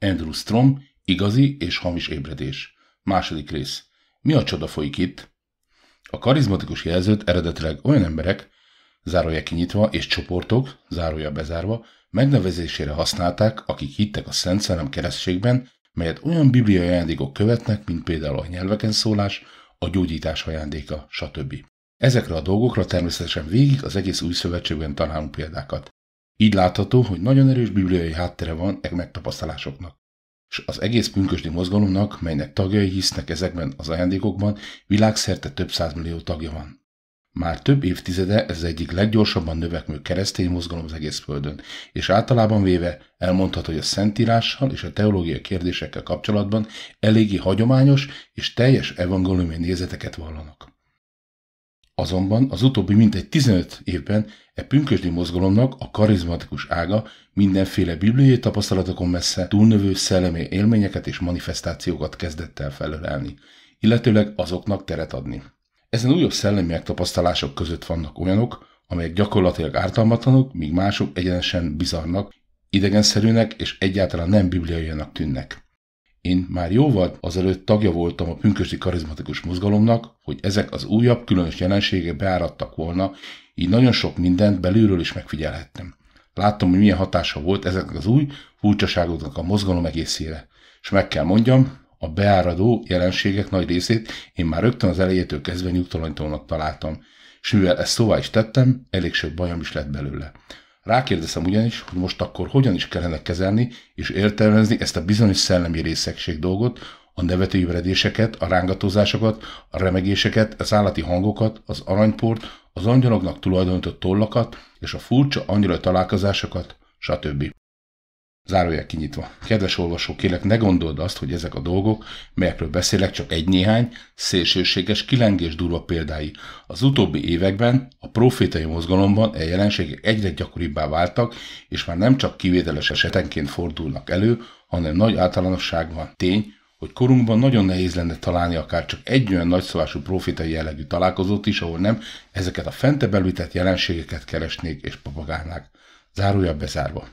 Andrew Strom, igazi és hamis ébredés. Második rész. Mi a csoda folyik itt? A karizmatikus jelzőt eredetileg olyan emberek, zárója kinyitva, és csoportok, zárója bezárva, megnevezésére használták, akik hittek a Szent Szellem keresztségben, melyet olyan bibliai ajándékok követnek, mint például a nyelveken szólás, a gyógyítás ajándéka, stb. Ezekre a dolgokra természetesen végig az egész új szövetségben találunk példákat. Így látható, hogy nagyon erős bibliai háttere van e megtapasztalásoknak. És az egész pünkösdi mozgalomnak, melynek tagjai hisznek ezekben az ajándékokban, világszerte több százmillió tagja van. Már több évtizede ez egyik leggyorsabban növekvő keresztény mozgalom az egész Földön, és általában véve elmondható, hogy a szentírással és a teológiai kérdésekkel kapcsolatban eléggé hagyományos és teljes evangéliumi nézeteket vallanak. Azonban az utóbbi mintegy 15 évben e pünkösdi mozgalomnak a karizmatikus ága mindenféle bibliai tapasztalatokon messze túlnövő szellemi élményeket és manifestációkat kezdett el felölelni, illetőleg azoknak teret adni. Ezen újabb szellemi megtapasztalások között vannak olyanok, amelyek gyakorlatilag ártalmatlanok, míg mások egyenesen bizarnak, idegenszerűnek és egyáltalán nem bibliaiának tűnnek. Én már jóval azelőtt tagja voltam a pünkösdi karizmatikus mozgalomnak, hogy ezek az újabb, különös jelenségek beáradtak volna, így nagyon sok mindent belülről is megfigyelhettem. Láttam, hogy milyen hatása volt ezeknek az új furcsaságoknak a mozgalom egészére. És meg kell mondjam, a beáradó jelenségek nagy részét én már rögtön az elejétől kezdve nyugtalanítónak találtam, és mivel ezt szóvá is tettem, elég sok bajom is lett belőle. Rákérdeztem ugyanis, hogy most akkor hogyan is kellene kezelni és értelmezni ezt a bizonyos szellemi részegség dolgot, a nevető ébredéseket, a rángatózásokat, a remegéseket, az állati hangokat, az aranyport, az angyaloknak tulajdonított tollakat és a furcsa angyalai találkozásokat, stb. Zárója kinyitva. Kedves olvasó, kérlek ne gondold azt, hogy ezek a dolgok, melyekről beszélek, csak egy-néhány szélsőséges kilengés durva példái. Az utóbbi években a profétai mozgalomban e jelenségek egyre gyakoribbá váltak, és már nem csak kivételes esetenként fordulnak elő, hanem nagy általánosságban tény, hogy korunkban nagyon nehéz lenne találni akár csak egy olyan nagyszabású profétai jellegű találkozót is, ahol nem ezeket a fentebb jelenségeket keresnék és papagálnák. Zárója bezárva.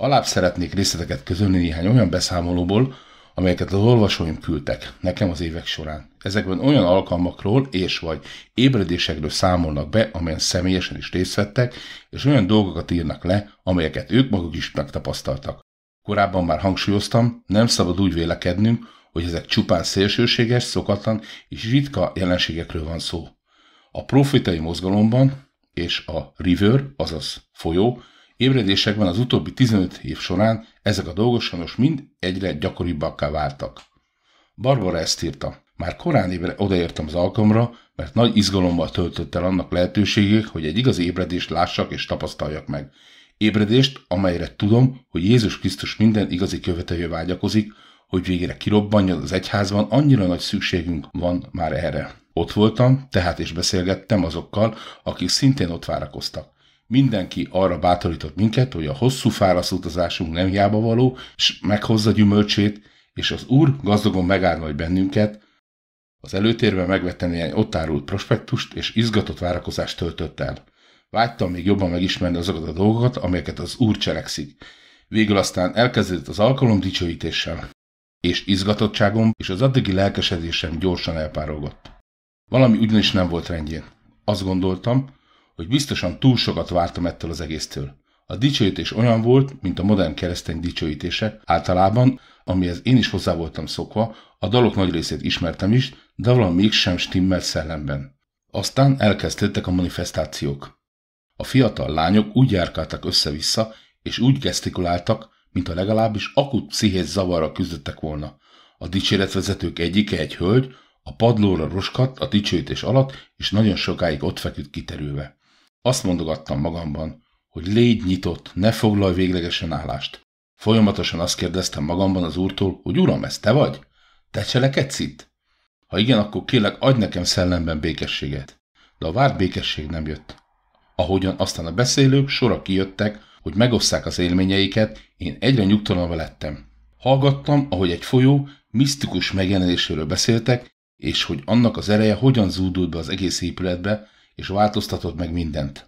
Alább szeretnék részleteket közölni néhány olyan beszámolóból, amelyeket az olvasóim küldtek nekem az évek során. Ezekben olyan alkalmakról és vagy ébredésekről számolnak be, amelyen személyesen is részt vettek, és olyan dolgokat írnak le, amelyeket ők maguk is megtapasztaltak. Korábban már hangsúlyoztam, nem szabad úgy vélekednünk, hogy ezek csupán szélsőséges, szokatlan és ritka jelenségekről van szó. A profitai mozgalomban és a river, azaz folyó, Ébredésekben az utóbbi 15 év során ezek a dolgok sajnos mind egyre gyakoribbakká váltak. Barbara ezt írta. Már korán ébre odaértem az alkalomra, mert nagy izgalommal töltött el annak lehetőségét, hogy egy igazi ébredést lássak és tapasztaljak meg. Ébredést, amelyre tudom, hogy Jézus Krisztus minden igazi követője vágyakozik, hogy végre kirobbanjon az egyházban, annyira nagy szükségünk van már erre. Ott voltam, tehát és beszélgettem azokkal, akik szintén ott várakoztak. Mindenki arra bátorított minket, hogy a hosszú fárasz utazásunk nem hiába való, s meghozza gyümölcsét, és az úr gazdagon megáll majd bennünket. Az előtérben megvettem néhány ott árult prospektust, és izgatott várakozást töltött el. Vágytam még jobban megismerni azokat a dolgokat, amelyeket az úr cselekszik. Végül aztán elkezdődött az alkalom dicsőítéssel, és izgatottságom és az addigi lelkesedésem gyorsan elpárolgott. Valami ugyanis nem volt rendjén. Azt gondoltam, hogy biztosan túl sokat vártam ettől az egésztől. A dicsőítés olyan volt, mint a modern keresztény dicsőítése általában, amihez én is hozzá voltam szokva, a dalok nagy részét ismertem is, de valami mégsem stimmelt szellemben. Aztán elkezdődtek a manifestációk. A fiatal lányok úgy járkáltak össze-vissza, és úgy gesztikuláltak, mint a legalábbis akut pszichés zavarra küzdöttek volna. A dicséretvezetők egyike egy hölgy, a padlóra roskadt a dicsőítés alatt, és nagyon sokáig ott feküdt kiterülve. Azt mondogattam magamban, hogy légy nyitott, ne foglalj véglegesen állást. Folyamatosan azt kérdeztem magamban az úrtól, hogy uram, ez te vagy? Te cselekedsz itt? Ha igen, akkor kérlek, adj nekem szellemben békességet. De a várt békesség nem jött. Ahogyan aztán a beszélők sorra kijöttek, hogy megosszák az élményeiket, én egyre nyugtalanva lettem. Hallgattam, ahogy egy folyó misztikus megjelenéséről beszéltek, és hogy annak az ereje hogyan zúdult be az egész épületbe, és változtatott meg mindent.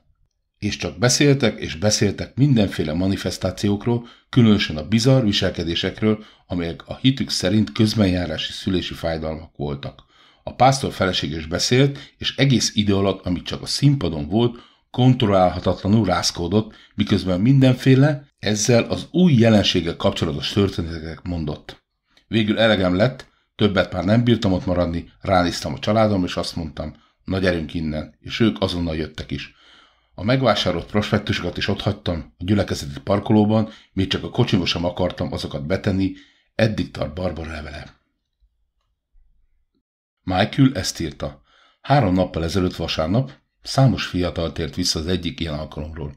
És csak beszéltek és beszéltek mindenféle manifestációkról, különösen a bizarr viselkedésekről, amelyek a hitük szerint közbenjárási szülési fájdalmak voltak. A pásztor feleség is beszélt, és egész idő alatt, amit csak a színpadon volt, kontrollálhatatlanul rászkódott, miközben mindenféle, ezzel az új jelenséggel kapcsolatos történeteket mondott. Végül elegem lett, többet már nem bírtam ott maradni, ránéztem a családom, és azt mondtam, Na gyerünk innen, és ők azonnal jöttek is. A megvásárolt prospektusokat is hagytam a gyülekezeti parkolóban, még csak a kocsimba sem akartam azokat betenni, eddig tart Barbara levele. Michael ezt írta. Három nappal ezelőtt vasárnap számos fiatal tért vissza az egyik ilyen alkalomról.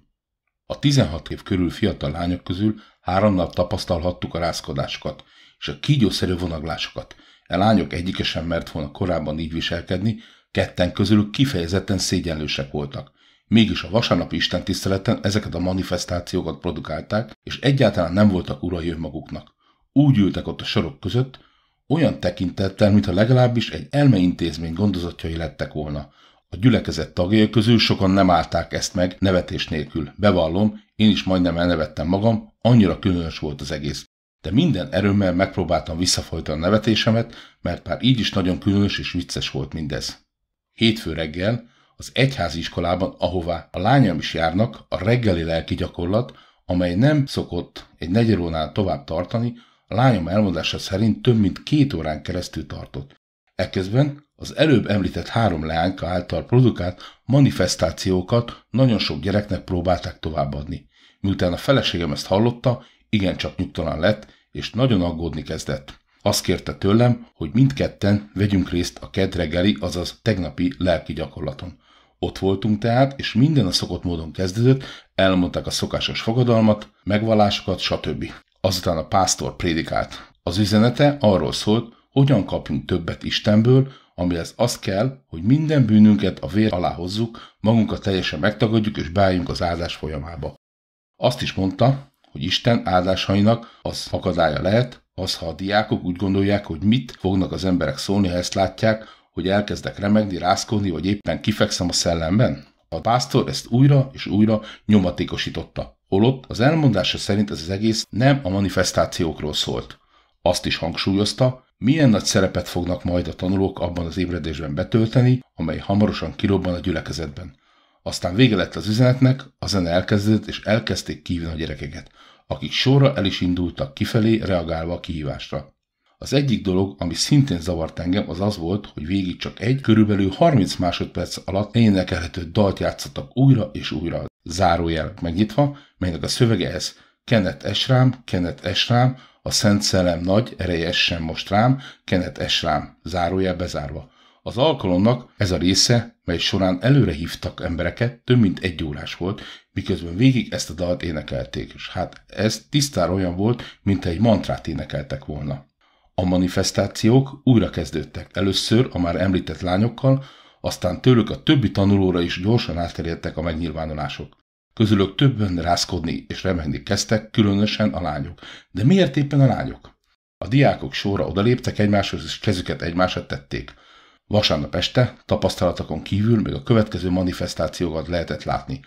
A 16 év körül fiatal lányok közül három nap tapasztalhattuk a rázkodásokat és a kígyószerű vonaglásokat. A e lányok egyike sem mert volna korábban így viselkedni, Ketten közülük kifejezetten szégyenlősek voltak. Mégis a vasárnapi istentiszteleten ezeket a manifestációkat produkálták, és egyáltalán nem voltak urai önmaguknak. Úgy ültek ott a sorok között, olyan tekintettel, mintha legalábbis egy elmeintézmény gondozatjai lettek volna. A gyülekezet tagjai közül sokan nem állták ezt meg nevetés nélkül. Bevallom, én is majdnem elnevettem magam, annyira különös volt az egész. De minden erőmmel megpróbáltam visszafolytani a nevetésemet, mert már így is nagyon különös és vicces volt mindez. Hétfő reggel az egyháziskolában, ahová a lányom is járnak, a reggeli lelki gyakorlat, amely nem szokott egy negyed tovább tartani, a lányom elmondása szerint több mint két órán keresztül tartott. Ekközben az előbb említett három leányka által produkált manifestációkat nagyon sok gyereknek próbálták továbbadni. Miután a feleségem ezt hallotta, igencsak nyugtalan lett, és nagyon aggódni kezdett. Azt kérte tőlem, hogy mindketten vegyünk részt a kedregeli, azaz tegnapi lelki gyakorlaton. Ott voltunk tehát, és minden a szokott módon kezdődött, elmondták a szokásos fogadalmat, megvallásokat, stb. Azután a pásztor prédikált. Az üzenete arról szólt, hogyan kapjunk többet Istenből, amihez az kell, hogy minden bűnünket a vér alá hozzuk, magunkat teljesen megtagadjuk és beálljunk az áldás folyamába. Azt is mondta, hogy Isten áldásainak az akadálya lehet, az, ha a diákok úgy gondolják, hogy mit fognak az emberek szólni, ha ezt látják, hogy elkezdek remegni, rászkodni, vagy éppen kifekszem a szellemben? A pásztor ezt újra és újra nyomatékosította. Holott az elmondása szerint ez az egész nem a manifestációkról szólt. Azt is hangsúlyozta, milyen nagy szerepet fognak majd a tanulók abban az ébredésben betölteni, amely hamarosan kirobban a gyülekezetben. Aztán vége lett az üzenetnek, a zene elkezdődött, és elkezdték kívül a gyerekeket akik sorra el is indultak kifelé, reagálva a kihívásra. Az egyik dolog, ami szintén zavart engem, az az volt, hogy végig csak egy, körülbelül 30 másodperc alatt énekelhető dalt játszottak újra és újra. Zárójel megnyitva, melynek a szövege ez. Kenet esrám, kenet esrám, a Szent Szellem nagy, ereje essen most rám, kenet esrám. Zárójel bezárva. Az alkalomnak ez a része, mely során előre hívtak embereket, több mint egy órás volt, miközben végig ezt a dalt énekelték, és hát ez tisztán olyan volt, mint egy mantrát énekeltek volna. A manifestációk újra kezdődtek, először a már említett lányokkal, aztán tőlük a többi tanulóra is gyorsan átterjedtek a megnyilvánulások. Közülök többen rászkodni és remegni kezdtek, különösen a lányok. De miért éppen a lányok? A diákok sorra odaléptek egymáshoz, és kezüket egymásra tették. Vasárnap este tapasztalatokon kívül még a következő manifestációkat lehetett látni.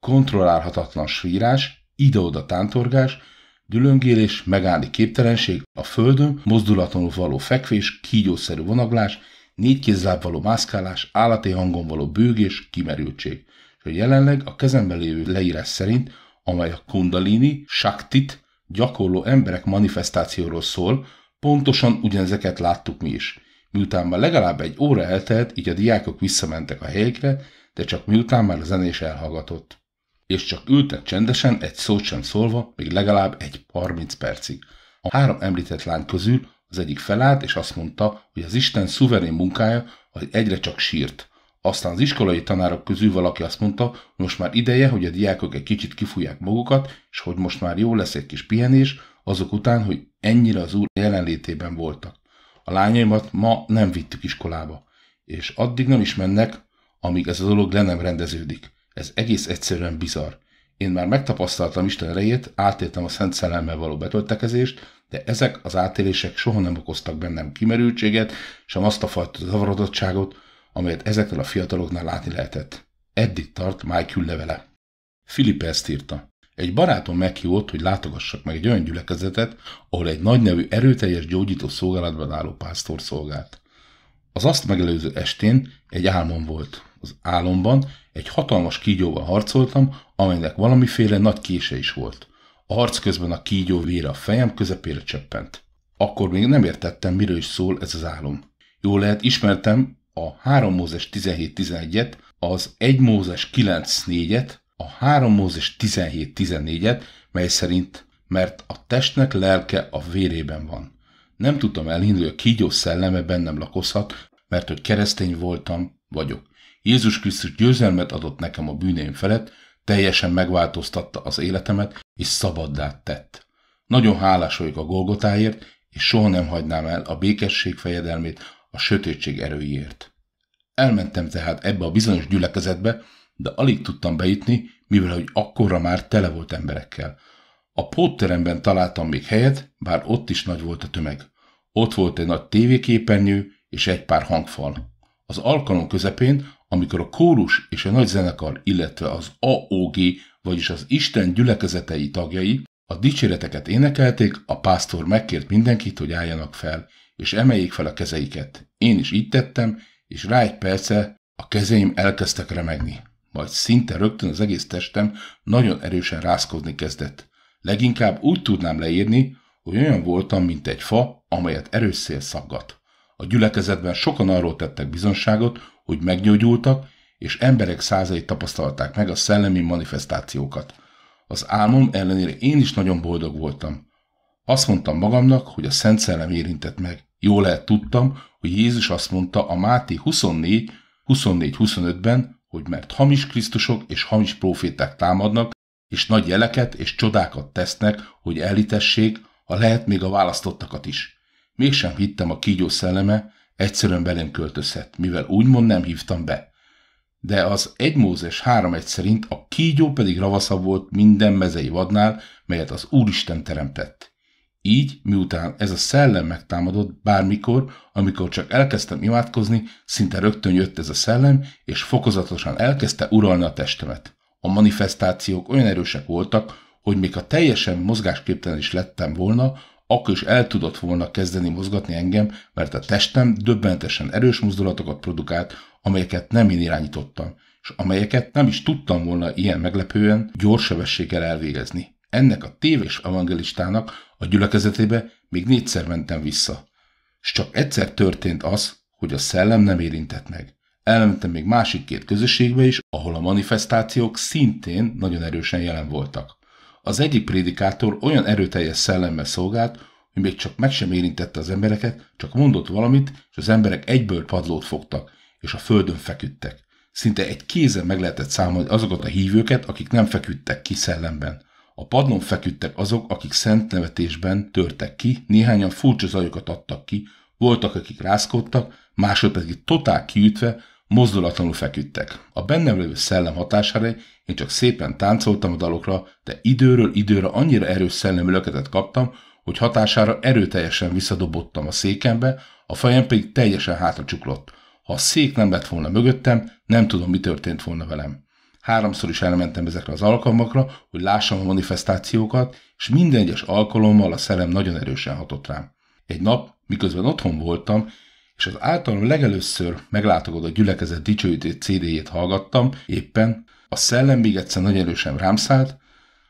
Kontrollálhatatlan sírás, ide-oda tántorgás, dülöngélés, megállni képtelenség, a földön mozdulatlanul való fekvés, kígyószerű vonaglás, négy kézzel való mászkálás, állati hangon való bőgés, kimerültség. És a jelenleg a kezemben lévő leírás szerint, amely a kundalini, saktit gyakorló emberek manifestációról szól, pontosan ugyanezeket láttuk mi is. Miután már legalább egy óra eltelt, így a diákok visszamentek a helyekre, de csak miután már a zenés elhallgatott. És csak ültek csendesen, egy szót sem szólva, még legalább egy 30 percig. A három említett lány közül az egyik felállt, és azt mondta, hogy az Isten szuverén munkája, hogy egyre csak sírt. Aztán az iskolai tanárok közül valaki azt mondta, hogy most már ideje, hogy a diákok egy kicsit kifújják magukat, és hogy most már jó lesz egy kis pihenés, azok után, hogy ennyire az úr jelenlétében voltak. A lányaimat ma nem vittük iskolába, és addig nem is mennek, amíg ez a dolog le nem rendeződik. Ez egész egyszerűen bizarr. Én már megtapasztaltam Isten erejét, átéltem a Szent Szellemmel való betöltekezést, de ezek az átélések soha nem okoztak bennem kimerültséget, sem azt a fajta zavarodottságot, amelyet ezeknél a fiataloknál látni lehetett. Eddig tart Michael levele. Filippe ezt írta. Egy barátom meghívott, hogy látogassak meg egy olyan gyülekezetet, ahol egy nagynevű erőteljes gyógyító szolgálatban álló pásztor szolgált. Az azt megelőző estén egy álmom volt. Az álomban egy hatalmas kígyóval harcoltam, amelynek valamiféle nagy kése is volt. A harc közben a kígyó vére a fejem közepére csöppent. Akkor még nem értettem, miről is szól ez az álom. Jól lehet, ismertem a 3 Mózes 17-11-et, az 1 Mózes 9-4-et, a 3 Mózes 17-14-et, mely szerint, mert a testnek lelke a vérében van. Nem tudtam elhinni, hogy a kígyó szelleme bennem lakozhat, mert hogy keresztény voltam, vagyok. Jézus Krisztus győzelmet adott nekem a bűneim felett, teljesen megváltoztatta az életemet, és szabaddá tett. Nagyon hálás vagyok a Golgotáért, és soha nem hagynám el a békesség fejedelmét a sötétség erőiért. Elmentem tehát ebbe a bizonyos gyülekezetbe, de alig tudtam bejutni, mivel hogy akkorra már tele volt emberekkel. A pótteremben találtam még helyet, bár ott is nagy volt a tömeg. Ott volt egy nagy tévéképernyő és egy pár hangfal. Az alkalom közepén, amikor a kórus és a nagy zenekar, illetve az AOG, vagyis az Isten gyülekezetei tagjai a dicséreteket énekelték, a pásztor megkért mindenkit, hogy álljanak fel, és emeljék fel a kezeiket. Én is így tettem, és rá egy perce a kezeim elkezdtek remegni majd szinte rögtön az egész testem nagyon erősen rázkodni kezdett. Leginkább úgy tudnám leírni, hogy olyan voltam, mint egy fa, amelyet erős szél szaggat. A gyülekezetben sokan arról tettek bizonságot, hogy meggyógyultak, és emberek százait tapasztalták meg a szellemi manifestációkat. Az álmom ellenére én is nagyon boldog voltam. Azt mondtam magamnak, hogy a Szent Szellem érintett meg. Jól lehet tudtam, hogy Jézus azt mondta a Máté 24, 24-25-ben, hogy mert hamis Krisztusok és hamis proféták támadnak, és nagy jeleket és csodákat tesznek, hogy elitessék, ha lehet még a választottakat is. Mégsem hittem a kígyó szelleme, egyszerűen belém költözhet, mivel úgymond nem hívtam be. De az egy Mózes egy szerint a kígyó pedig ravaszabb volt minden mezei vadnál, melyet az Úristen teremtett. Így, miután ez a szellem megtámadott bármikor, amikor csak elkezdtem imádkozni, szinte rögtön jött ez a szellem, és fokozatosan elkezdte uralni a testemet. A manifestációk olyan erősek voltak, hogy még ha teljesen mozgásképtelen is lettem volna, akkor is el tudott volna kezdeni mozgatni engem, mert a testem döbbenetesen erős mozdulatokat produkált, amelyeket nem én irányítottam, és amelyeket nem is tudtam volna ilyen meglepően gyors sebességgel elvégezni. Ennek a tévés evangelistának a gyülekezetébe még négyszer mentem vissza. És csak egyszer történt az, hogy a szellem nem érintett meg. Elmentem még másik két közösségbe is, ahol a manifestációk szintén nagyon erősen jelen voltak. Az egyik prédikátor olyan erőteljes szellemmel szolgált, hogy még csak meg sem érintette az embereket, csak mondott valamit, és az emberek egyből padlót fogtak, és a földön feküdtek. Szinte egy kézen meg lehetett számolni azokat a hívőket, akik nem feküdtek ki szellemben. A padlón feküdtek azok, akik szent nevetésben törtek ki, néhányan furcsa zajokat adtak ki, voltak, akik rászkodtak, másod pedig totál kiütve, mozdulatlanul feküdtek. A bennem lévő szellem hatására én csak szépen táncoltam a dalokra, de időről időre annyira erős szellemi löketet kaptam, hogy hatására erőteljesen visszadobottam a székembe, a fejem pedig teljesen hátra csuklott. Ha a szék nem lett volna mögöttem, nem tudom, mi történt volna velem háromszor is elmentem ezekre az alkalmakra, hogy lássam a manifestációkat, és minden egyes alkalommal a szerem nagyon erősen hatott rám. Egy nap, miközben otthon voltam, és az általam legelőször meglátogatott gyülekezet dicsőítő CD-jét hallgattam éppen, a szellem még egyszer nagyon erősen rám szállt,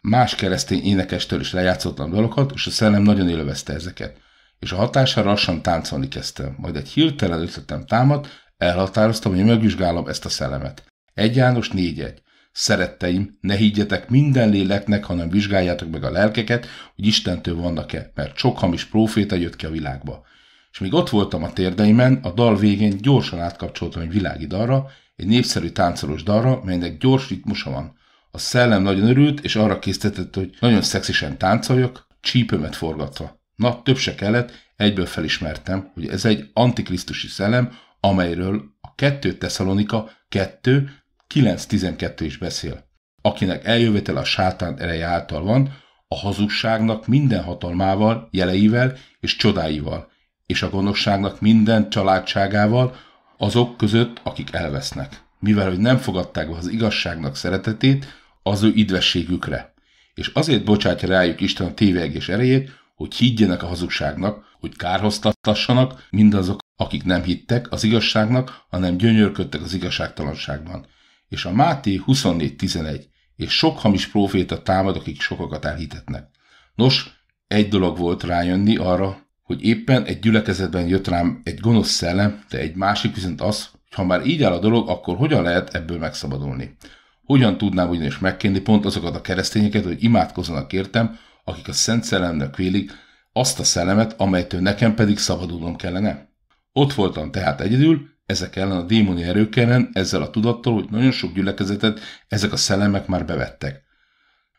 más keresztény énekestől is lejátszottam dolgokat, és a szellem nagyon élvezte ezeket. És a hatására lassan táncolni kezdtem, majd egy hirtelen ötletem támadt, elhatároztam, hogy megvizsgálom ezt a szellemet. 1 János 4.1. Szeretteim, ne higgyetek minden léleknek, hanem vizsgáljátok meg a lelkeket, hogy Istentől vannak-e, mert sok hamis próféta jött ki a világba. És még ott voltam a térdeimen, a dal végén gyorsan átkapcsoltam egy világi dalra, egy népszerű táncolós dalra, melynek gyors ritmusa van. A szellem nagyon örült, és arra készített, hogy nagyon szexisen táncoljak, csípőmet forgatva. Na, több se kellett, egyből felismertem, hogy ez egy antikrisztusi szellem, amelyről a 2 Tesszalonika 2 9.12 is beszél. Akinek eljövetel a sátán ereje által van, a hazugságnak minden hatalmával, jeleivel és csodáival, és a gonoszságnak minden családságával azok között, akik elvesznek. Mivel, hogy nem fogadták be az igazságnak szeretetét, az ő idvességükre. És azért bocsátja rájuk Isten a tévegés erejét, hogy higgyenek a hazugságnak, hogy kárhoztattassanak mindazok, akik nem hittek az igazságnak, hanem gyönyörködtek az igazságtalanságban és a Máté 24.11, és sok hamis próféta támad, akik sokakat elhitetnek. Nos, egy dolog volt rájönni arra, hogy éppen egy gyülekezetben jött rám egy gonosz szellem, de egy másik viszont az, hogy ha már így áll a dolog, akkor hogyan lehet ebből megszabadulni. Hogyan tudnám ugyanis megkérni pont azokat a keresztényeket, hogy imádkozzanak értem, akik a Szent Szellemnek vélik, azt a szellemet, amelytől nekem pedig szabadulnom kellene? Ott voltam tehát egyedül, ezek ellen a démoni erők ellen, ezzel a tudattal, hogy nagyon sok gyülekezetet ezek a szellemek már bevettek.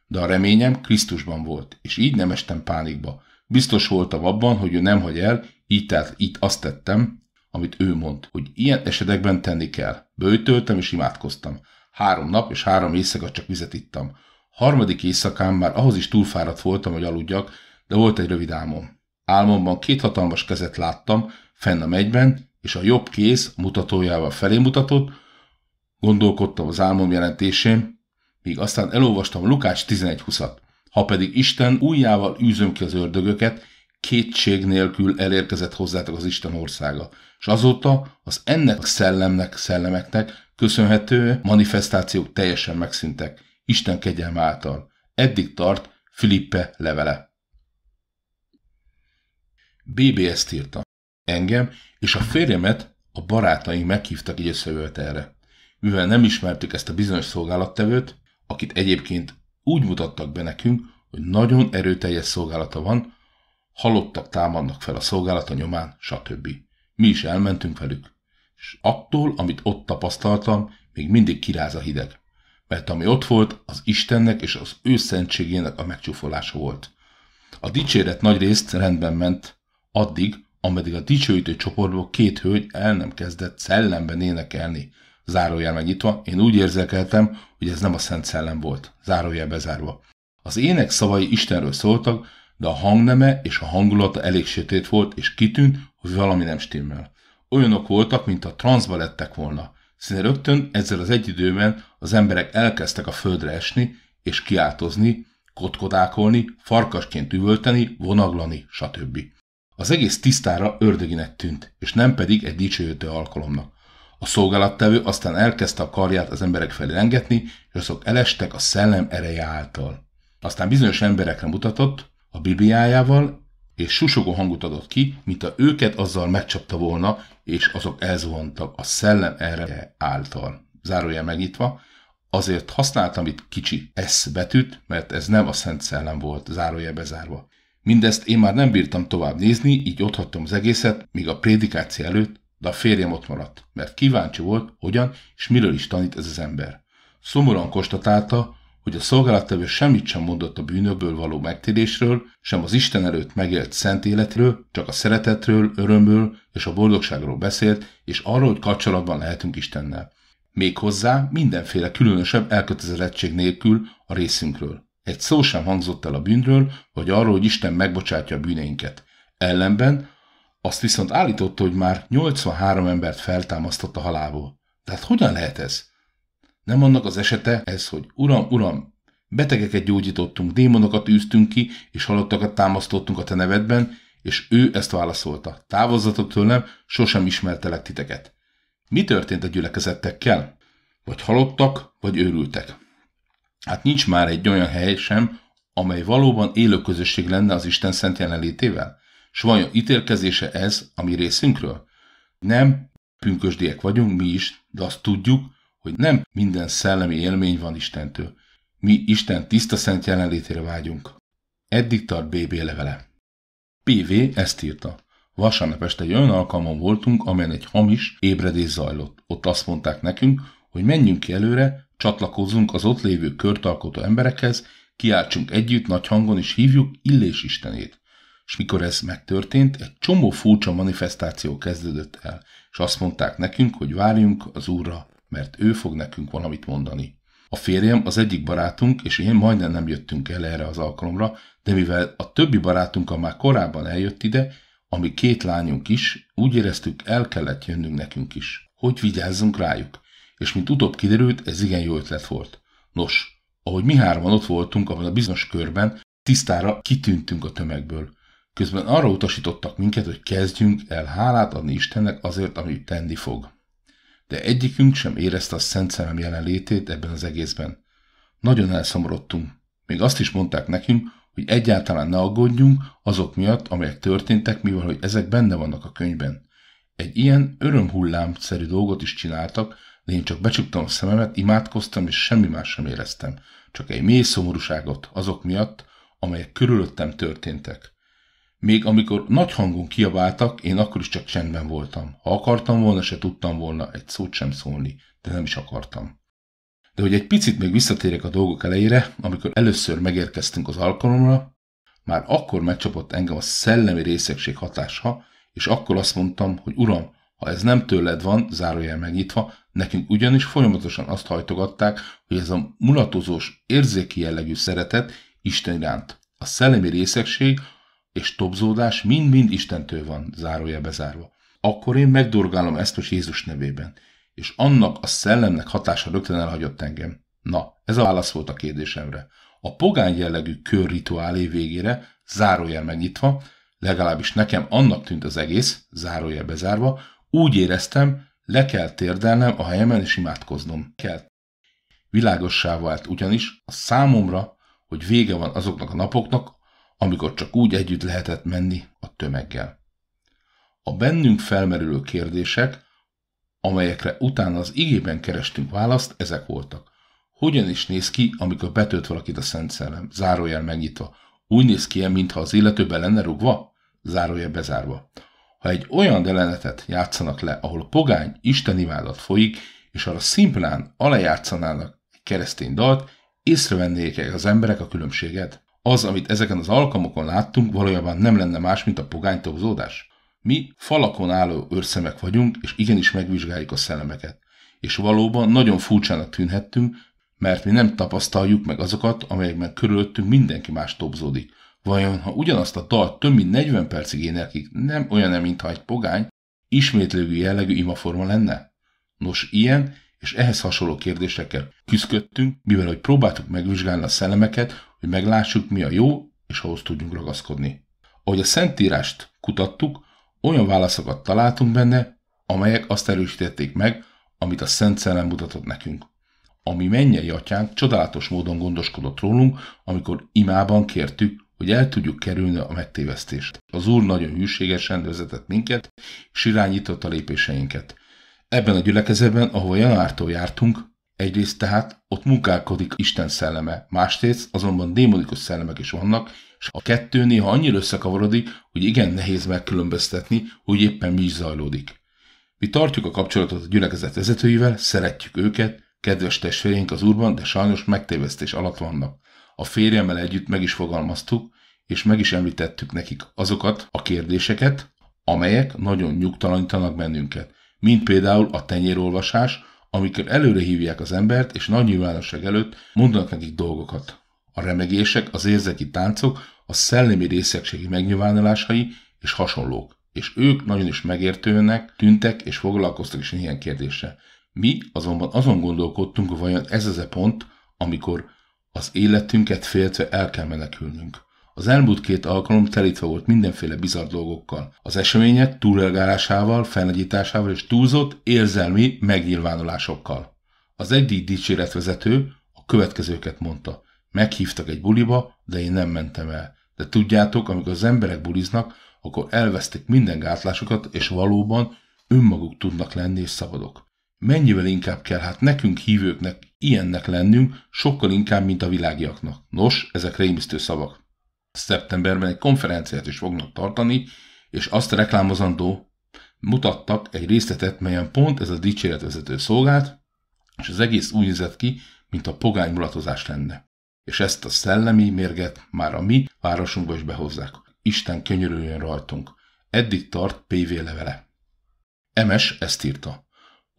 De a reményem Krisztusban volt, és így nem estem pánikba. Biztos voltam abban, hogy ő nem hagy el, így tehát itt azt tettem, amit ő mond, hogy ilyen esetekben tenni kell. Böjtöltem és imádkoztam. Három nap és három éjszaka csak vizet ittam. Harmadik éjszakán már ahhoz is túlfáradt voltam, hogy aludjak, de volt egy rövid álmom. Álmomban két hatalmas kezet láttam, fenn a megyben, és a jobb kéz mutatójával felé mutatott, gondolkodtam az álmom jelentésén, míg aztán elolvastam Lukács 11.20-at. Ha pedig Isten újjával űzöm ki az ördögöket, kétség nélkül elérkezett hozzátok az Isten országa, és azóta az ennek a szellemnek, szellemeknek köszönhető manifestációk teljesen megszűntek, Isten kegyelme által. Eddig tart Filippe levele. BBS-t írta. Engem és a férjemet a barátaink meghívtak így összejövet erre. Mivel nem ismertük ezt a bizonyos szolgálattevőt, akit egyébként úgy mutattak be nekünk, hogy nagyon erőteljes szolgálata van, halottak támadnak fel a szolgálata nyomán, stb. Mi is elmentünk velük. És attól, amit ott tapasztaltam, még mindig kiráz a hideg. Mert ami ott volt, az Istennek és az ő szentségének a megcsúfolása volt. A dicséret nagy részt rendben ment, addig, ameddig a dicsőítő csoportból két hölgy el nem kezdett szellemben énekelni. Zárójel megnyitva, én úgy érzekeltem, hogy ez nem a Szent Szellem volt. Zárójel bezárva. Az ének szavai Istenről szóltak, de a hangneme és a hangulata elég sötét volt, és kitűnt, hogy valami nem stimmel. Olyanok voltak, mint a transzba lettek volna. Szinte rögtön ezzel az egy időben az emberek elkezdtek a földre esni, és kiáltozni, kotkodákolni, farkasként üvölteni, vonaglani, stb. Az egész tisztára ördöginek tűnt, és nem pedig egy dicsőítő alkalomnak. A szolgálattevő aztán elkezdte a karját az emberek felé engedni, és azok elestek a szellem ereje által. Aztán bizonyos emberekre mutatott a Bibliájával, és susogó hangot adott ki, mint a őket azzal megcsapta volna, és azok elzuhantak a szellem ereje által. Zárójel megnyitva, azért használtam itt kicsi S betűt, mert ez nem a Szent Szellem volt, zárója bezárva. Mindezt én már nem bírtam tovább nézni, így otthagytam az egészet, még a prédikáció előtt, de a férjem ott maradt, mert kíváncsi volt, hogyan és miről is tanít ez az ember. Szomorúan konstatálta, hogy a szolgálattevő semmit sem mondott a bűnökből való megtérésről, sem az Isten előtt megélt szent életről, csak a szeretetről, örömről és a boldogságról beszélt, és arról, hogy kapcsolatban lehetünk Istennel. Méghozzá mindenféle különösebb elkötelezettség nélkül a részünkről. Egy szó sem hangzott el a bűnről, vagy arról, hogy Isten megbocsátja a bűneinket. Ellenben azt viszont állította, hogy már 83 embert feltámasztott a halálból. Tehát hogyan lehet ez? Nem annak az esete ez, hogy uram, uram, betegeket gyógyítottunk, démonokat űztünk ki, és halottakat támasztottunk a te nevedben, és ő ezt válaszolta. Távozzatok tőlem, sosem ismertelek titeket. Mi történt a gyülekezettekkel? Vagy halottak, vagy őrültek. Hát nincs már egy olyan hely sem, amely valóban élő közösség lenne az Isten szent jelenlétével? S vajon ítélkezése ez a mi részünkről? Nem, pünkösdiek vagyunk mi is, de azt tudjuk, hogy nem minden szellemi élmény van Istentől. Mi Isten tiszta szent jelenlétére vágyunk. Eddig tart BB levele. PV ezt írta. Vasárnap este egy olyan alkalmon voltunk, amelyen egy hamis ébredés zajlott. Ott azt mondták nekünk, hogy menjünk ki előre, Csatlakozzunk az ott lévő körtalkotó emberekhez, kiáltsunk együtt nagy hangon és hívjuk Illés Istenét. És mikor ez megtörtént, egy csomó furcsa manifestáció kezdődött el, és azt mondták nekünk, hogy várjunk az Úrra, mert ő fog nekünk valamit mondani. A férjem, az egyik barátunk, és én majdnem nem jöttünk el erre az alkalomra, de mivel a többi barátunkkal már korábban eljött ide, ami két lányunk is, úgy éreztük, el kellett jönnünk nekünk is. Hogy vigyázzunk rájuk? és mint utóbb kiderült, ez igen jó ötlet volt. Nos, ahogy mi hárman ott voltunk abban a bizonyos körben, tisztára kitűntünk a tömegből. Közben arra utasítottak minket, hogy kezdjünk el hálát adni Istennek azért, ami tenni fog. De egyikünk sem érezte a Szent Szemem jelenlétét ebben az egészben. Nagyon elszomorodtunk. Még azt is mondták nekünk, hogy egyáltalán ne aggódjunk azok miatt, amelyek történtek, mivel hogy ezek benne vannak a könyvben. Egy ilyen örömhullámszerű dolgot is csináltak, de én csak becsuktam a szememet, imádkoztam, és semmi más sem éreztem, csak egy mély szomorúságot azok miatt, amelyek körülöttem történtek. Még amikor nagy hangon kiabáltak, én akkor is csak csendben voltam. Ha akartam volna, se tudtam volna egy szót sem szólni, de nem is akartam. De hogy egy picit még visszatérjek a dolgok elejére, amikor először megérkeztünk az alkalomra, már akkor megcsapott engem a szellemi részegség hatása, és akkor azt mondtam, hogy uram, ha ez nem tőled van, zárójel megnyitva, Nekünk ugyanis folyamatosan azt hajtogatták, hogy ez a mulatozós, érzéki jellegű szeretet Isten iránt. A szellemi részegség és tobzódás mind-mind Istentől van, zárója bezárva. Akkor én megdorgálom ezt most Jézus nevében, és annak a szellemnek hatása rögtön elhagyott engem. Na, ez a válasz volt a kérdésemre. A pogány jellegű körrituálé végére, zárójel megnyitva, legalábbis nekem annak tűnt az egész, zárójel bezárva, úgy éreztem, le kell térdelnem a helyemen és imádkoznom. Kell. Világossá vált ugyanis a számomra, hogy vége van azoknak a napoknak, amikor csak úgy együtt lehetett menni a tömeggel. A bennünk felmerülő kérdések, amelyekre utána az igében kerestünk választ, ezek voltak. Hogyan is néz ki, amikor betölt valakit a Szent Szellem? Zárójel megnyitva. Úgy néz ki, mintha az illetőben lenne rugva? Zárójel bezárva ha egy olyan delenetet játszanak le, ahol pogány isteni istenimádat folyik, és arra szimplán alejátszanának egy keresztény dalt, észrevennék -e az emberek a különbséget? Az, amit ezeken az alkalmakon láttunk, valójában nem lenne más, mint a pogány tobzódás. Mi falakon álló őrszemek vagyunk, és igenis megvizsgáljuk a szellemeket. És valóban nagyon furcsának tűnhettünk, mert mi nem tapasztaljuk meg azokat, amelyekben körülöttünk mindenki más tobzódik. Vajon, ha ugyanazt a dalt több mint 40 percig énekik, nem olyan mintha egy pogány, ismétlőgő jellegű imaforma lenne? Nos, ilyen és ehhez hasonló kérdésekkel küzdöttünk, mivel hogy próbáltuk megvizsgálni a szellemeket, hogy meglássuk, mi a jó, és ahhoz tudjunk ragaszkodni. Ahogy a Szentírást kutattuk, olyan válaszokat találtunk benne, amelyek azt erősítették meg, amit a Szent Szellem mutatott nekünk. Ami mennyei atyánk csodálatos módon gondoskodott rólunk, amikor imában kértük, hogy el tudjuk kerülni a megtévesztést. Az Úr nagyon hűségesen vezetett minket, és irányította lépéseinket. Ebben a gyülekezetben, ahol januártól jártunk, egyrészt tehát ott munkálkodik Isten szelleme, másrészt azonban démonikus szellemek is vannak, és a kettő néha annyira összekavarodik, hogy igen nehéz megkülönböztetni, hogy éppen mi is zajlódik. Mi tartjuk a kapcsolatot a gyülekezet vezetőivel, szeretjük őket, kedves testvéreink az Úrban, de sajnos megtévesztés alatt vannak. A férjemmel együtt meg is fogalmaztuk, és meg is említettük nekik azokat a kérdéseket, amelyek nagyon nyugtalanítanak bennünket, mint például a tenyérolvasás, amikor előre hívják az embert, és nagy nyilvánosság előtt mondanak nekik dolgokat. A remegések, az érzeki táncok, a szellemi részegségi megnyilvánulásai és hasonlók. És ők nagyon is megértőnek tűntek és foglalkoztak is ilyen kérdéssel. Mi azonban azon gondolkodtunk, vajon ez az a pont, amikor az életünket féltve el kell menekülnünk. Az elmúlt két alkalom telítve volt mindenféle bizarr dolgokkal. Az események túlreagálásával, felnagyításával és túlzott érzelmi megnyilvánulásokkal. Az egyik dicséretvezető a következőket mondta. Meghívtak egy buliba, de én nem mentem el. De tudjátok, amikor az emberek buliznak, akkor elvesztik minden gátlásokat, és valóban önmaguk tudnak lenni és szabadok. Mennyivel inkább kell hát nekünk hívőknek ilyennek lennünk, sokkal inkább, mint a világiaknak. Nos, ezek rémisztő szavak. Szeptemberben egy konferenciát is fognak tartani, és azt reklámozandó mutattak egy részletet, melyen pont ez a dicséretvezető szolgált, és az egész úgy nézett ki, mint a pogány mulatozás lenne. És ezt a szellemi mérget már a mi városunkba is behozzák. Isten könyörüljön rajtunk. Eddig tart PV levele. Emes ezt írta.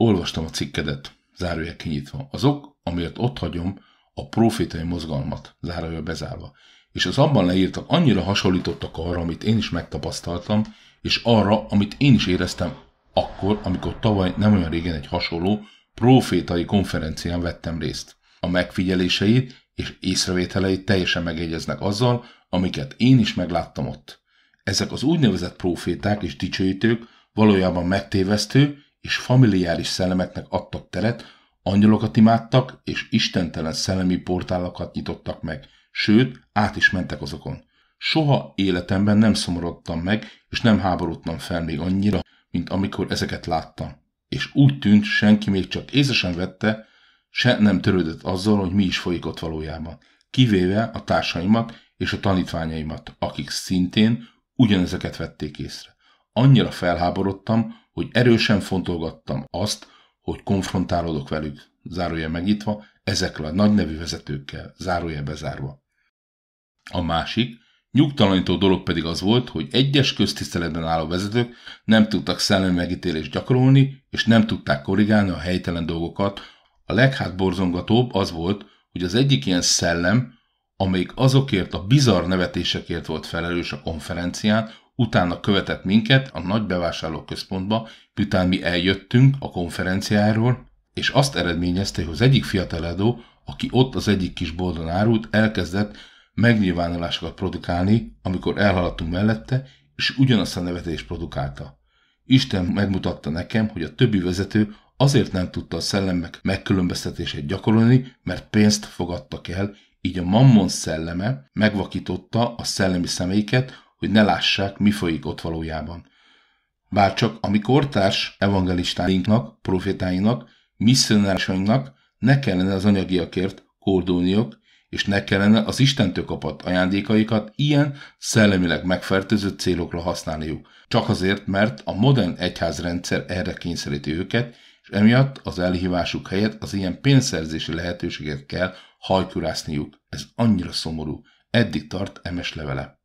Olvastam a cikkedet, zárója kinyitva. Azok, amiért ott hagyom, a profétai mozgalmat, zárója bezárva. És az abban leírtak annyira hasonlítottak arra, amit én is megtapasztaltam, és arra, amit én is éreztem akkor, amikor tavaly nem olyan régen egy hasonló profétai konferencián vettem részt. A megfigyeléseit és észrevételeit teljesen megegyeznek azzal, amiket én is megláttam ott. Ezek az úgynevezett proféták és dicsőítők valójában megtévesztő és familiáris szellemeknek adtak teret, angyalokat imádtak, és istentelen szellemi portálokat nyitottak meg, sőt, át is mentek azokon. Soha életemben nem szomorodtam meg, és nem háborodtam fel még annyira, mint amikor ezeket láttam. És úgy tűnt, senki még csak észesen vette, se nem törődött azzal, hogy mi is folyik ott valójában. Kivéve a társaimat és a tanítványaimat, akik szintén ugyanezeket vették észre. Annyira felháborodtam, hogy erősen fontolgattam azt, hogy konfrontálódok velük, zárója megnyitva, ezekkel a nagy nevű vezetőkkel, zárója bezárva. A másik, nyugtalanító dolog pedig az volt, hogy egyes köztiszteletben álló vezetők nem tudtak szellemi megítélést gyakorolni, és nem tudták korrigálni a helytelen dolgokat. A leghátborzongatóbb az volt, hogy az egyik ilyen szellem, amelyik azokért a bizarr nevetésekért volt felelős a konferencián, Utána követett minket a nagy bevásárlóközpontba, miután mi eljöttünk a konferenciáról, és azt eredményezte, hogy az egyik edó, aki ott az egyik kis boldon árult, elkezdett megnyilvánulásokat produkálni, amikor elhaladtunk mellette, és ugyanazt a nevetést produkálta. Isten megmutatta nekem, hogy a többi vezető azért nem tudta a szellemek megkülönböztetését gyakorolni, mert pénzt fogadtak el, így a mammon szelleme megvakította a szellemi személyeket, hogy ne lássák, mi folyik ott valójában. Bárcsak a mi kortárs evangelistáinknak, profétáinknak, misszionárosainknak ne kellene az anyagiakért kódolniok, és ne kellene az Istentől kapott ajándékaikat ilyen szellemileg megfertőzött célokra használniuk, csak azért, mert a modern egyházrendszer erre kényszeríti őket, és emiatt az elhívásuk helyett az ilyen pénzszerzési lehetőséget kell hajkurászniuk. Ez annyira szomorú. Eddig tart emes levele.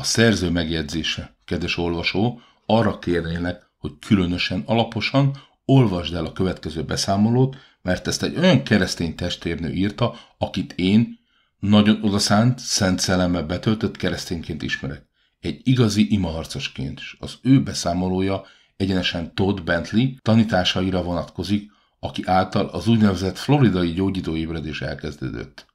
A szerző megjegyzése, kedves olvasó, arra kérnélek, hogy különösen alaposan olvasd el a következő beszámolót, mert ezt egy olyan keresztény testvérnő írta, akit én, nagyon odaszánt, szent szellemmel betöltött keresztényként ismerek. Egy igazi imaharcosként is. Az ő beszámolója egyenesen Todd Bentley tanításaira vonatkozik, aki által az úgynevezett floridai gyógyító ébredés elkezdődött.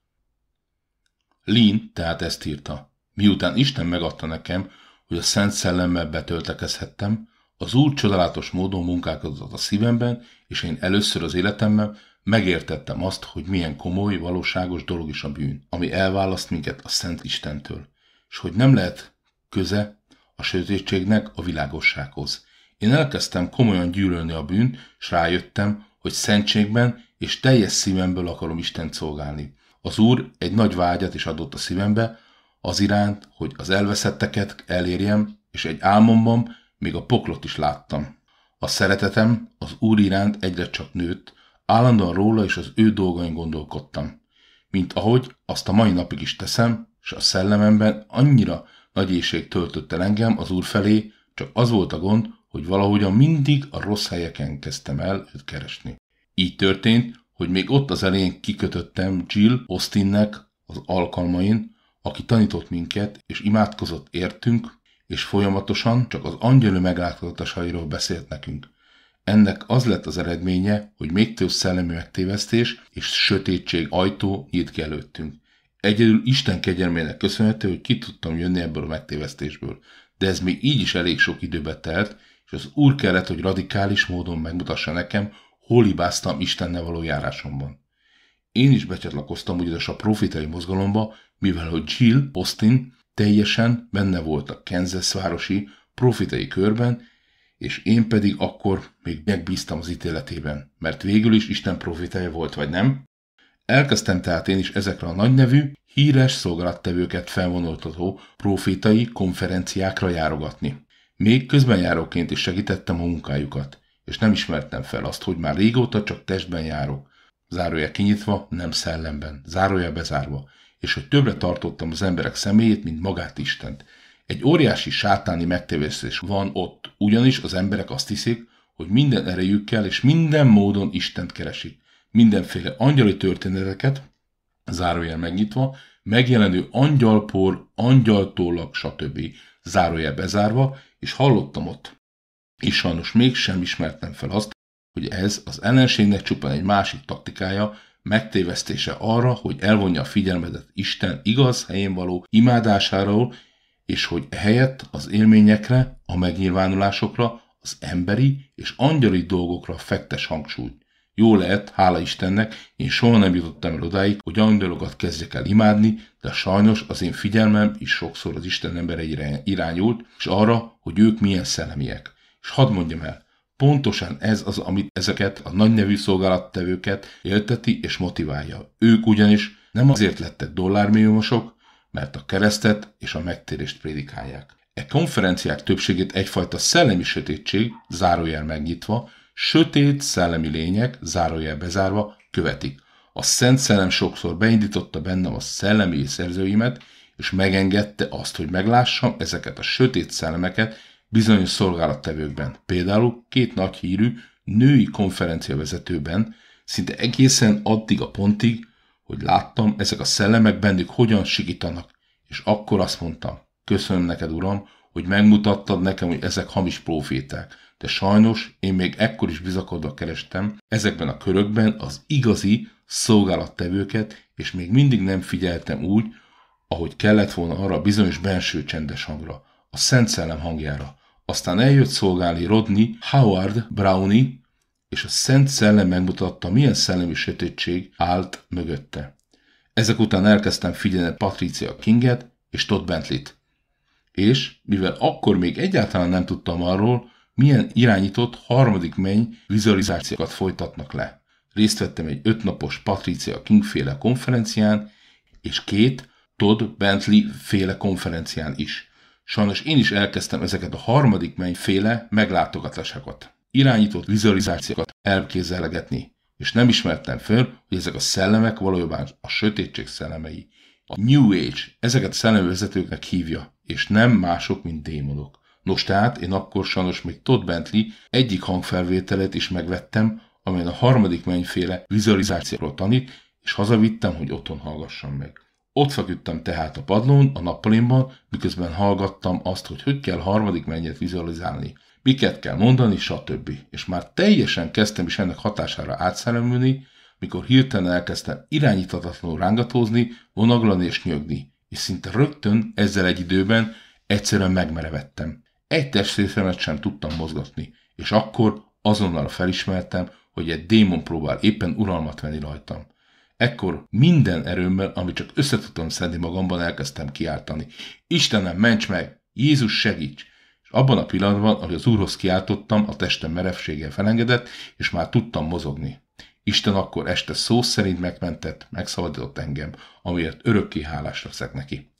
Lin tehát ezt írta. Miután Isten megadta nekem, hogy a Szent Szellemmel betöltekezhettem, az Úr csodálatos módon munkálkodott a szívemben, és én először az életemben megértettem azt, hogy milyen komoly, valóságos dolog is a bűn, ami elválaszt minket a Szent Istentől, és hogy nem lehet köze a sötétségnek a világossághoz. Én elkezdtem komolyan gyűlölni a bűn, és rájöttem, hogy szentségben és teljes szívemből akarom Isten szolgálni. Az Úr egy nagy vágyat is adott a szívembe, az iránt, hogy az elveszetteket elérjem, és egy álmomban még a poklot is láttam. A szeretetem az Úr iránt egyre csak nőtt, állandóan róla és az ő dolgain gondolkodtam. Mint ahogy azt a mai napig is teszem, és a szellememben annyira nagy éjség töltött el engem az Úr felé, csak az volt a gond, hogy valahogyan mindig a rossz helyeken kezdtem el őt keresni. Így történt, hogy még ott az elén kikötöttem Jill Austinnek az alkalmain, aki tanított minket, és imádkozott értünk, és folyamatosan csak az angyelő megálltatásairól beszélt nekünk. Ennek az lett az eredménye, hogy még több szellemi megtévesztés és sötétség ajtó nyit ki előttünk. Egyedül Isten kegyelmének köszönhető, hogy ki tudtam jönni ebből a megtévesztésből. De ez még így is elég sok időbe telt, és az Úr kellett, hogy radikális módon megmutassa nekem, hol hibáztam Istennel való járásomban. Én is becsatlakoztam ugyanis a profitai mozgalomba, mivel hogy Jill Austin teljesen benne volt a Kansas városi profitei körben, és én pedig akkor még megbíztam az ítéletében, mert végül is Isten profitái volt, vagy nem. Elkezdtem tehát én is ezekre a nagynevű, híres szolgálattevőket felvonultató profitai konferenciákra járogatni. Még közben járóként is segítettem a munkájukat, és nem ismertem fel azt, hogy már régóta csak testben járok. Zárója kinyitva, nem szellemben. Zárója bezárva és hogy többre tartottam az emberek személyét, mint magát Istent. Egy óriási sátáni megtévesztés van ott, ugyanis az emberek azt hiszik, hogy minden erejükkel és minden módon Istent keresik. Mindenféle angyali történeteket, zárójel megnyitva, megjelenő angyalpor, angyaltólag, stb. zárójel bezárva, és hallottam ott. És sajnos mégsem ismertem fel azt, hogy ez az ellenségnek csupán egy másik taktikája, megtévesztése arra, hogy elvonja a figyelmedet Isten igaz helyén való imádásáról, és hogy helyett az élményekre, a megnyilvánulásokra, az emberi és angyali dolgokra fektes hangsúly. Jó lehet, hála Istennek, én soha nem jutottam el odáig, hogy angyalokat kezdjek el imádni, de sajnos az én figyelmem is sokszor az Isten embereire irányult, és arra, hogy ők milyen szellemiek. És hadd mondjam el, Pontosan ez az, amit ezeket a nagy nevű szolgálattevőket élteti és motiválja. Ők ugyanis nem azért lettek dollármilliómosok, mert a keresztet és a megtérést prédikálják. E konferenciák többségét egyfajta szellemi sötétség, zárójel megnyitva, sötét szellemi lények, zárójel bezárva követik. A Szent Szellem sokszor beindította bennem a szellemi szerzőimet, és megengedte azt, hogy meglássam ezeket a sötét szellemeket, bizonyos szolgálattevőkben, például két nagy hírű női konferencia vezetőben, szinte egészen addig a pontig, hogy láttam, ezek a szellemek bennük hogyan sikítanak, és akkor azt mondtam, köszönöm neked, uram, hogy megmutattad nekem, hogy ezek hamis proféták, de sajnos én még ekkor is bizakodva kerestem ezekben a körökben az igazi szolgálattevőket, és még mindig nem figyeltem úgy, ahogy kellett volna arra a bizonyos belső csendes hangra, a Szent Szellem hangjára, aztán eljött szolgálni Rodney, Howard, Brownie, és a Szent Szellem megmutatta, milyen szellemi sötétség állt mögötte. Ezek után elkezdtem figyelni Patricia Kinget és Todd Bentley-t. És, mivel akkor még egyáltalán nem tudtam arról, milyen irányított harmadik menny vizualizációkat folytatnak le. Részt vettem egy ötnapos Patricia King féle konferencián, és két Todd Bentley féle konferencián is, Sajnos én is elkezdtem ezeket a harmadik mennyféle meglátogatásokat, irányított vizualizációkat elképzelgetni, és nem ismertem föl, hogy ezek a szellemek valójában a sötétség szellemei. A New Age ezeket a szellemvezetőknek hívja, és nem mások, mint démonok. Nos tehát én akkor sajnos még Todd Bentley egyik hangfelvételet is megvettem, amelyen a harmadik mennyféle vizualizációról tanít, és hazavittem, hogy otthon hallgassam meg. Ott feküdtem tehát a padlón, a nappalimban, miközben hallgattam azt, hogy hogy kell harmadik mennyet vizualizálni, miket kell mondani, stb. És már teljesen kezdtem is ennek hatására átszeremülni, mikor hirtelen elkezdtem irányítatatlanul rángatózni, vonaglani és nyögni, és szinte rögtön ezzel egy időben egyszerűen megmerevettem. Egy testrészemet sem tudtam mozgatni, és akkor azonnal felismertem, hogy egy démon próbál éppen uralmat venni rajtam. Ekkor minden erőmmel, amit csak összetudtam szedni magamban, elkezdtem kiáltani. Istenem, ments meg! Jézus segíts! És abban a pillanatban, ahogy az úrhoz kiáltottam, a testem merevsége felengedett, és már tudtam mozogni. Isten akkor este szó szerint megmentett, megszabadított engem, amiért örökké hálás leszek neki.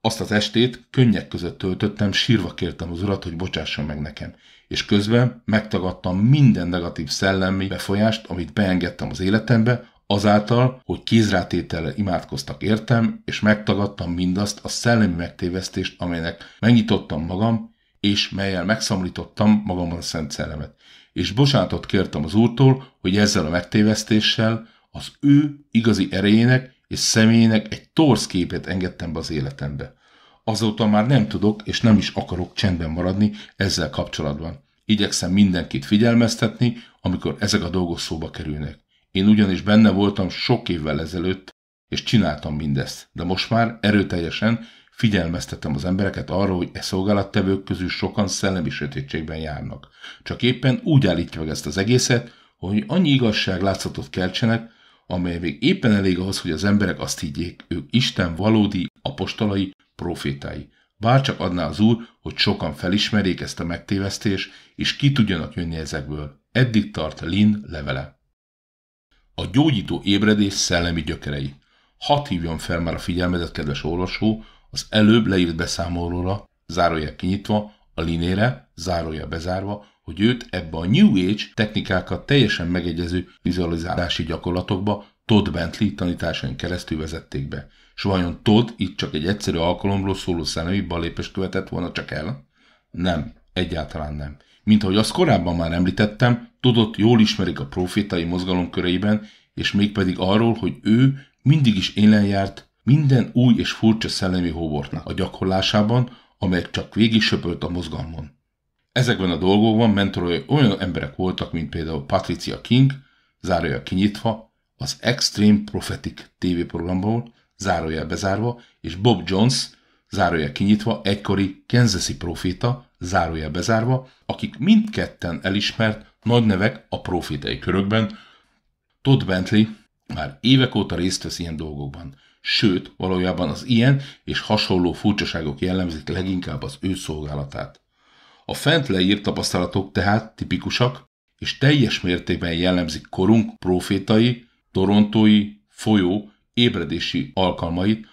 Azt az estét könnyek között töltöttem, sírva kértem az urat, hogy bocsásson meg nekem, és közben megtagadtam minden negatív szellemi befolyást, amit beengedtem az életembe, azáltal, hogy kézrátétellel imádkoztak értem, és megtagadtam mindazt a szellemi megtévesztést, amelynek megnyitottam magam, és melyel megszomlítottam magamon a szent szellemet. És bocsánatot kértem az úrtól, hogy ezzel a megtévesztéssel az ő igazi erejének és személyének egy torz képet engedtem be az életembe. Azóta már nem tudok és nem is akarok csendben maradni ezzel kapcsolatban. Igyekszem mindenkit figyelmeztetni, amikor ezek a dolgok szóba kerülnek. Én ugyanis benne voltam sok évvel ezelőtt, és csináltam mindezt, de most már erőteljesen figyelmeztetem az embereket arra, hogy e szolgálattevők közül sokan szellemi sötétségben járnak. Csak éppen úgy állítja meg ezt az egészet, hogy annyi igazság látszatot keltsenek, amely még éppen elég ahhoz, hogy az emberek azt higgyék, ők Isten valódi apostolai, profétái. Bárcsak adná az Úr, hogy sokan felismerjék ezt a megtévesztést, és ki tudjanak jönni ezekből. Eddig tart Lin levele a gyógyító ébredés szellemi gyökerei. Hat hívjon fel már a figyelmedet, kedves olvasó, az előbb leírt beszámolóra, zárója kinyitva, a linére, zárója bezárva, hogy őt ebbe a New Age technikákat teljesen megegyező vizualizálási gyakorlatokba Todd Bentley tanításain keresztül vezették be. S vajon Todd itt csak egy egyszerű alkalomról szóló szellemi balépést követett volna csak el? Nem, egyáltalán nem. Mint ahogy azt korábban már említettem, Tudott jól ismerik a profétai mozgalom köreiben, és mégpedig arról, hogy ő mindig is élen járt minden új és furcsa szellemi hóbortnak a gyakorlásában, amelyek csak végig söpölt a mozgalmon. Ezekben a dolgokban mentorai olyan emberek voltak, mint például Patricia King, zárója kinyitva, az Extreme Prophetic TV programból, zárója bezárva, és Bob Jones, zárója kinyitva, egykori Kansasi proféta, zárója bezárva, akik mindketten elismert nagy nevek a profitei körökben. Todd Bentley már évek óta részt vesz ilyen dolgokban. Sőt, valójában az ilyen és hasonló furcsaságok jellemzik leginkább az ő szolgálatát. A fent leírt tapasztalatok tehát tipikusak, és teljes mértékben jellemzik korunk profétai, torontói, folyó, ébredési alkalmait,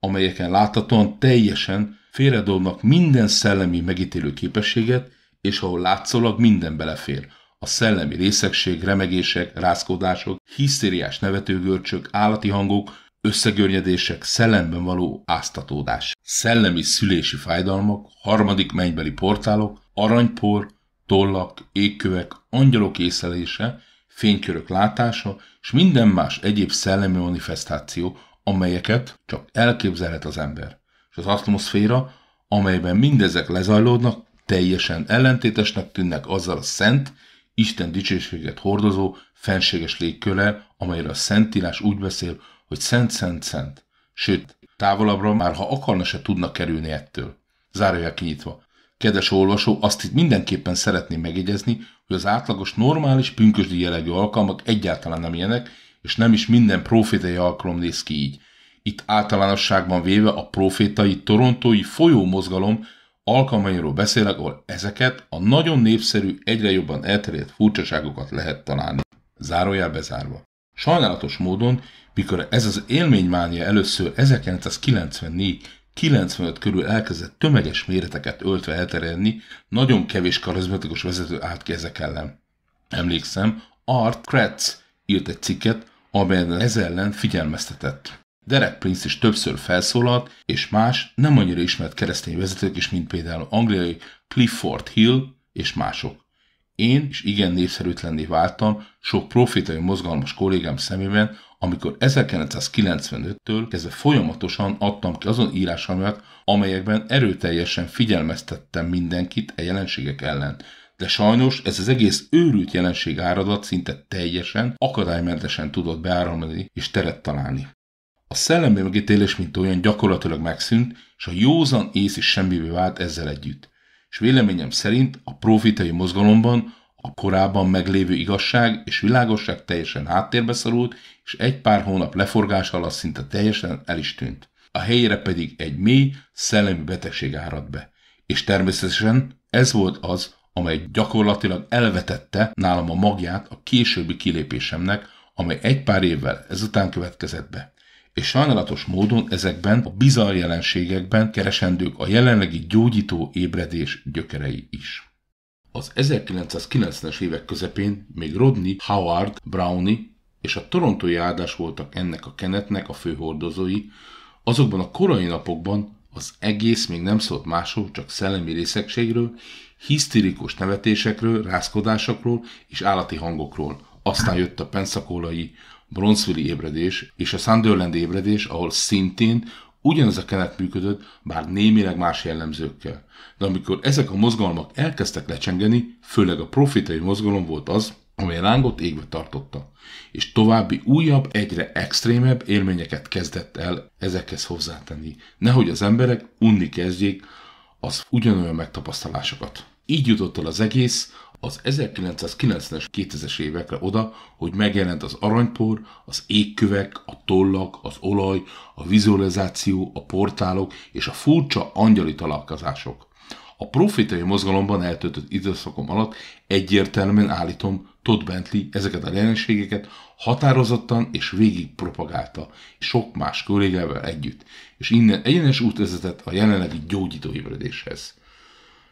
amelyeken láthatóan teljesen félredobnak minden szellemi megítélő képességet, és ahol látszólag minden belefér. A szellemi részegség, remegések, rázkodások, hisztériás nevetőgörcsök, állati hangok, összegörnyedések, szellemben való áztatódás, szellemi szülési fájdalmak, harmadik mennybeli portálok, aranypor, tollak, égkövek, angyalok észlelése, fénykörök látása, és minden más egyéb szellemi manifestáció, amelyeket csak elképzelhet az ember az atmoszféra, amelyben mindezek lezajlódnak, teljesen ellentétesnek tűnnek azzal a szent, Isten dicsőséget hordozó, fenséges légkörrel, amelyre a Szentírás úgy beszél, hogy szent, szent, szent. Sőt, távolabbra már ha akarna se tudna kerülni ettől. Zárója kinyitva. Kedves olvasó, azt itt mindenképpen szeretném megjegyezni, hogy az átlagos normális pünkösdi jellegű alkalmak egyáltalán nem ilyenek, és nem is minden profitei alkalom néz ki így itt általánosságban véve a profétai torontói folyómozgalom alkalmairól beszélek, ahol ezeket a nagyon népszerű, egyre jobban elterjedt furcsaságokat lehet találni. Zárójel bezárva. Sajnálatos módon, mikor ez az élménymánia először 1994-95 körül elkezdett tömeges méreteket öltve elterjedni, nagyon kevés karizmatikus vezető állt ki ezek ellen. Emlékszem, Art Kretz írt egy cikket, amelyen ez ellen figyelmeztetett. Derek Prince is többször felszólalt, és más, nem annyira ismert keresztény vezetők is, mint például angliai Clifford Hill és mások. Én is igen népszerűtlenné váltam sok profitai mozgalmas kollégám szemében, amikor 1995-től kezdve folyamatosan adtam ki azon írásomat, amelyekben erőteljesen figyelmeztettem mindenkit a e jelenségek ellen. De sajnos ez az egész őrült jelenség áradat szinte teljesen, akadálymentesen tudott beáramlani és teret találni. A szellemi megítélés, mint olyan gyakorlatilag megszűnt, és a józan ész is semmivé vált ezzel együtt. És véleményem szerint a profitai mozgalomban a korábban meglévő igazság és világosság teljesen háttérbe szorult, és egy pár hónap leforgás alatt szinte teljesen el is tűnt. A helyére pedig egy mély, szellemi betegség áradt be. És természetesen ez volt az, amely gyakorlatilag elvetette nálam a magját a későbbi kilépésemnek, amely egy pár évvel ezután következett be és sajnálatos módon ezekben a bizarr jelenségekben keresendők a jelenlegi gyógyító ébredés gyökerei is. Az 1990-es évek közepén még Rodney, Howard, Brownie és a torontói áldás voltak ennek a kenetnek a főhordozói, azokban a korai napokban az egész még nem szólt másról, csak szellemi részegségről, hisztirikus nevetésekről, rázkodásokról és állati hangokról. Aztán jött a penszakolai, Bronzeville ébredés és a Sunderland ébredés, ahol szintén ugyanez a kenet működött, bár némileg más jellemzőkkel. De amikor ezek a mozgalmak elkezdtek lecsengeni, főleg a profitai mozgalom volt az, amely lángot égve tartotta, és további újabb, egyre extrémebb élményeket kezdett el ezekhez hozzátenni, nehogy az emberek unni kezdjék az ugyanolyan megtapasztalásokat. Így jutott el az egész az 1990-es, 2000-es évekre oda, hogy megjelent az aranypor, az égkövek, a tollak, az olaj, a vizualizáció, a portálok és a furcsa angyali találkozások. A profitai mozgalomban eltöltött időszakom alatt egyértelműen állítom, Todd Bentley ezeket a jelenségeket határozottan és végig propagálta, sok más kollégával együtt, és innen egyenes út vezetett a jelenlegi ébredéshez.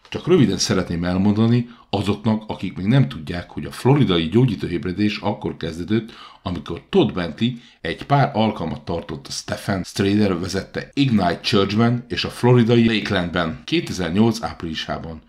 Csak röviden szeretném elmondani azoknak, akik még nem tudják, hogy a floridai gyógyítóébredés akkor kezdődött, amikor Todd Bentley egy pár alkalmat tartott a Stephen Strader vezette Ignite Churchben és a floridai Lakelandben 2008 áprilisában.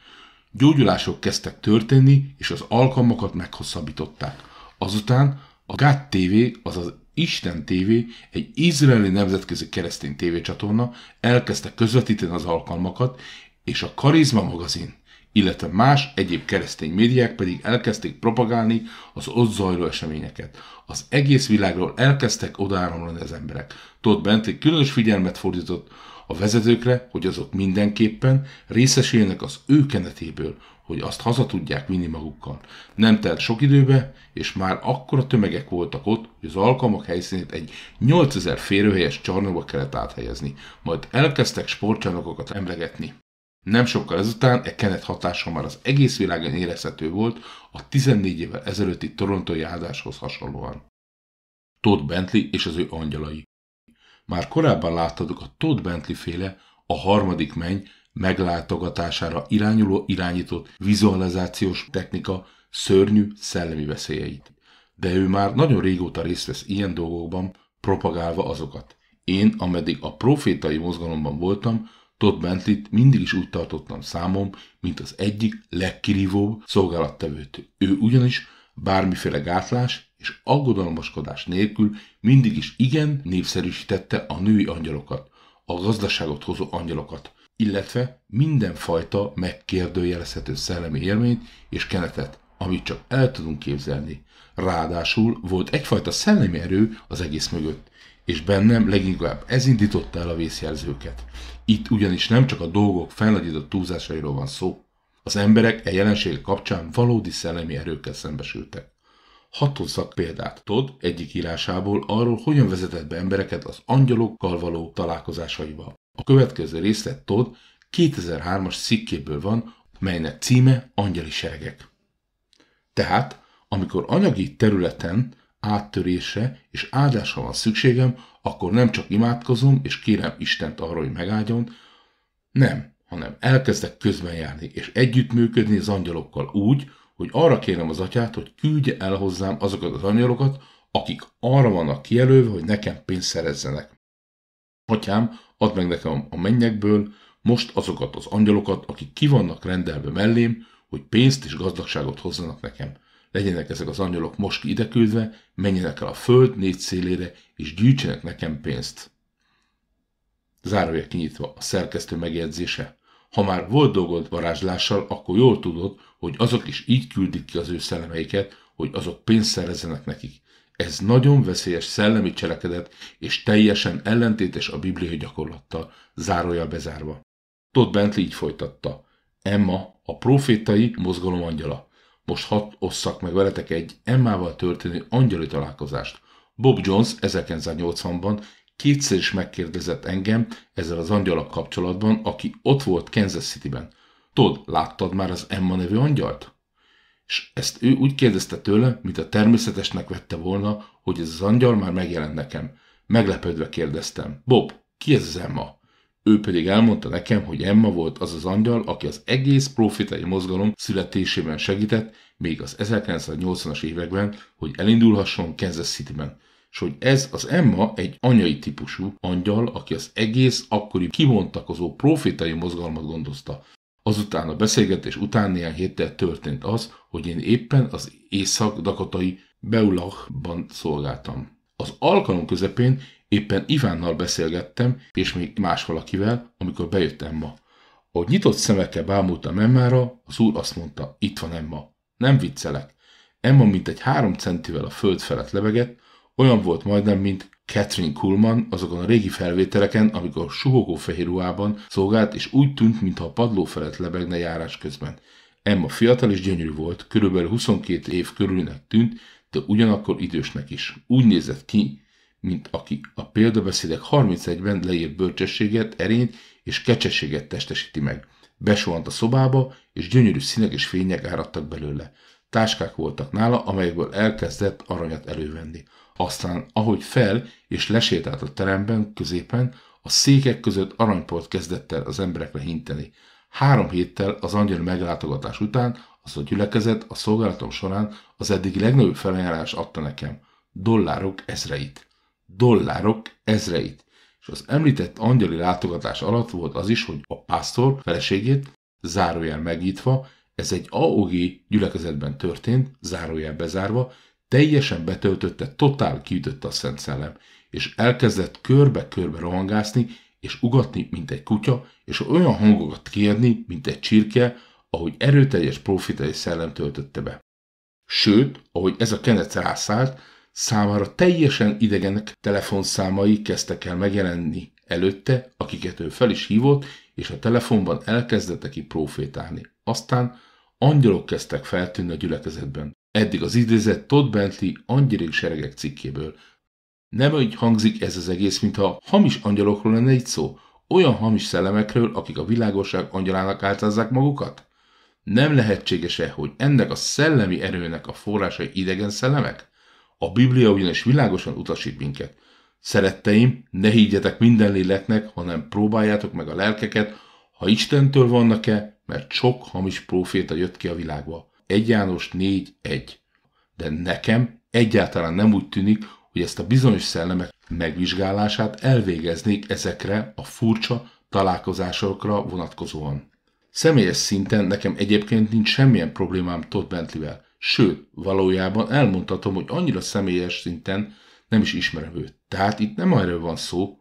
Gyógyulások kezdtek történni, és az alkalmakat meghosszabbították. Azután a GAT TV, azaz Isten TV, egy izraeli nemzetközi keresztény tévécsatorna elkezdte közvetíteni az alkalmakat, és a Karizma magazin, illetve más egyéb keresztény médiák pedig elkezdték propagálni az ott zajló eseményeket. Az egész világról elkezdtek odáramlani az emberek. Todd Bentley különös figyelmet fordított a vezetőkre, hogy azok mindenképpen részesüljenek az ő kenetéből, hogy azt haza tudják vinni magukkal. Nem telt sok időbe, és már akkora tömegek voltak ott, hogy az alkalmak helyszínét egy 8000 férőhelyes csarnokba kellett áthelyezni, majd elkezdtek sportcsarnokokat emlegetni. Nem sokkal ezután e kenet hatása már az egész világon érezhető volt a 14 évvel ezelőtti torontói áldáshoz hasonlóan. Todd Bentley és az ő angyalai. Már korábban láttaduk a Todd Bentley féle a harmadik menny meglátogatására irányuló irányított vizualizációs technika szörnyű szellemi veszélyeit. De ő már nagyon régóta részt vesz ilyen dolgokban, propagálva azokat. Én, ameddig a profétai mozgalomban voltam, Todd Bentley-t mindig is úgy tartottam számom, mint az egyik legkirívóbb szolgálattevőt. Ő ugyanis bármiféle gátlás és aggodalmaskodás nélkül mindig is igen népszerűsítette a női angyalokat, a gazdaságot hozó angyalokat, illetve mindenfajta megkérdőjelezhető szellemi élményt és kenetet, amit csak el tudunk képzelni. Ráadásul volt egyfajta szellemi erő az egész mögött, és bennem leginkább ez indította el a vészjelzőket. Itt ugyanis nem csak a dolgok felnagyított túlzásairól van szó, az emberek e jelenség kapcsán valódi szellemi erőkkel szembesültek. Hatozzak példát Todd egyik írásából arról, hogyan vezetett be embereket az angyalokkal való találkozásaiba. A következő részlet Todd 2003-as szikkéből van, melynek címe Angyali seregek. Tehát, amikor anyagi területen áttörése és áldásra van szükségem, akkor nem csak imádkozom és kérem Istent arra, hogy megáldjon, nem, hanem elkezdek közben járni és együttműködni az angyalokkal úgy, hogy arra kérem az atyát, hogy küldje el hozzám azokat az angyalokat, akik arra vannak kijelölve, hogy nekem pénzt szerezzenek. Atyám, add meg nekem a mennyekből most azokat az angyalokat, akik ki vannak rendelve mellém, hogy pénzt és gazdagságot hozzanak nekem legyenek ezek az angyalok most küldve, menjenek el a föld négy szélére, és gyűjtsenek nekem pénzt. Zárója kinyitva a szerkesztő megjegyzése. Ha már volt dolgod varázslással, akkor jól tudod, hogy azok is így küldik ki az ő szellemeiket, hogy azok pénzt szerezzenek nekik. Ez nagyon veszélyes szellemi cselekedet, és teljesen ellentétes a bibliai gyakorlattal, zárója bezárva. Todd Bentley így folytatta. Emma, a profétai mozgalom angyala. Most hat osszak meg veletek egy Emmával történő angyali találkozást. Bob Jones 1980-ban kétszer is megkérdezett engem ezzel az angyalak kapcsolatban, aki ott volt Kansas City-ben. Tud, láttad már az Emma nevű angyalt? És ezt ő úgy kérdezte tőle, mint a természetesnek vette volna, hogy ez az angyal már megjelent nekem. Meglepődve kérdeztem, Bob, ki ez az Emma? Ő pedig elmondta nekem, hogy Emma volt az az angyal, aki az egész profitai mozgalom születésében segített, még az 1980-as években, hogy elindulhasson Kansas City-ben. és hogy ez az Emma egy anyai típusú angyal, aki az egész akkori kibontakozó profitai mozgalmat gondozta. Azután a beszélgetés után néhány héttel történt az, hogy én éppen az észak-dakatai Beulachban szolgáltam. Az alkalom közepén Éppen Ivánnal beszélgettem, és még más valakivel, amikor bejött Emma. Ahogy nyitott szemekkel bámultam Emmára, az úr azt mondta, itt van Emma. Nem viccelek. Emma mint egy három centivel a föld felett lebegett, olyan volt majdnem, mint Catherine Kuhlman azokon a régi felvételeken, amikor suhogó fehér ruhában szolgált, és úgy tűnt, mintha a padló felett lebegne járás közben. Emma fiatal és gyönyörű volt, körülbelül 22 év körülnek tűnt, de ugyanakkor idősnek is. Úgy nézett ki, mint aki a példabeszédek 31-ben leírt bölcsességet, erényt és kecsességet testesíti meg. Besohant a szobába, és gyönyörű színek és fények áradtak belőle. Táskák voltak nála, amelyekből elkezdett aranyat elővenni. Aztán, ahogy fel és lesétált a teremben, középen, a székek között aranyport kezdett el az emberekre hinteni. Három héttel az angyal meglátogatás után az a gyülekezet a szolgálatom során az eddig legnagyobb felajánlás adta nekem. Dollárok ezreit dollárok ezreit. És az említett angyali látogatás alatt volt az is, hogy a pásztor feleségét, zárójel megnyitva, ez egy AOG gyülekezetben történt, zárójel bezárva, teljesen betöltötte, totál kiütötte a Szent Szellem, és elkezdett körbe-körbe rohangászni, és ugatni, mint egy kutya, és olyan hangokat kérni, mint egy csirke, ahogy erőteljes profitai szellem töltötte be. Sőt, ahogy ez a kenet rászállt, számára teljesen idegenek telefonszámai kezdtek el megjelenni előtte, akiket ő fel is hívott, és a telefonban elkezdett neki profétálni. Aztán angyalok kezdtek feltűnni a gyülekezetben. Eddig az idézett Todd Bentley angyalik seregek cikkéből. Nem úgy hangzik ez az egész, mintha hamis angyalokról lenne egy szó, olyan hamis szellemekről, akik a világosság angyalának álcázzák magukat? Nem lehetséges-e, hogy ennek a szellemi erőnek a forrásai idegen szellemek? A Biblia ugyanis világosan utasít minket. Szeretteim, ne higgyetek minden léleknek, hanem próbáljátok meg a lelkeket, ha Istentől vannak-e, mert sok hamis próféta jött ki a világba. 1 János 4.1. De nekem egyáltalán nem úgy tűnik, hogy ezt a bizonyos szellemek megvizsgálását elvégeznék ezekre a furcsa találkozásokra vonatkozóan. Személyes szinten nekem egyébként nincs semmilyen problémám Todd Bentleyvel. Sőt, valójában elmondhatom, hogy annyira személyes szinten nem is ismerem őt. Tehát itt nem erről van szó,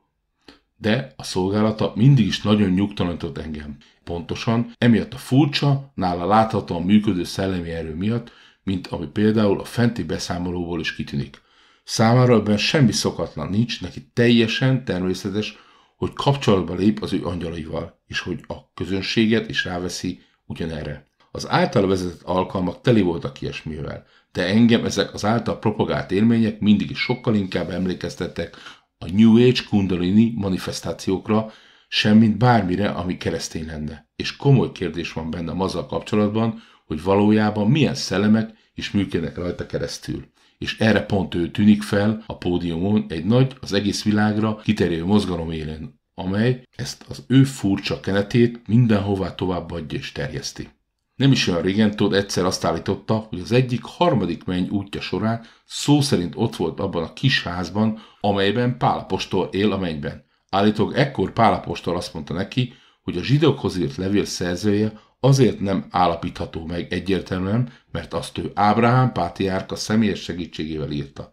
de a szolgálata mindig is nagyon nyugtalanított engem. Pontosan emiatt a furcsa, nála láthatóan működő szellemi erő miatt, mint ami például a fenti beszámolóból is kitűnik. Számára ebben semmi szokatlan nincs, neki teljesen természetes, hogy kapcsolatba lép az ő angyalaival, és hogy a közönséget is ráveszi ugyanerre. Az által vezetett alkalmak teli voltak ilyesmivel, de engem ezek az által propagált élmények mindig is sokkal inkább emlékeztettek a New Age kundalini manifestációkra, semmint bármire, ami keresztény lenne. És komoly kérdés van a azzal kapcsolatban, hogy valójában milyen szellemek is működnek rajta keresztül. És erre pont ő tűnik fel a pódiumon egy nagy, az egész világra kiterjedő mozgalom élen, amely ezt az ő furcsa kenetét mindenhová továbbadja és terjeszti. Nem is olyan régen Todd egyszer azt állította, hogy az egyik harmadik menny útja során szó szerint ott volt abban a kis házban, amelyben Pálapostól él a mennyben. Állítólag ekkor Pálapostól azt mondta neki, hogy a zsidókhoz írt levél szerzője azért nem állapítható meg egyértelműen, mert azt ő Ábrahám Pátiárka személyes segítségével írta.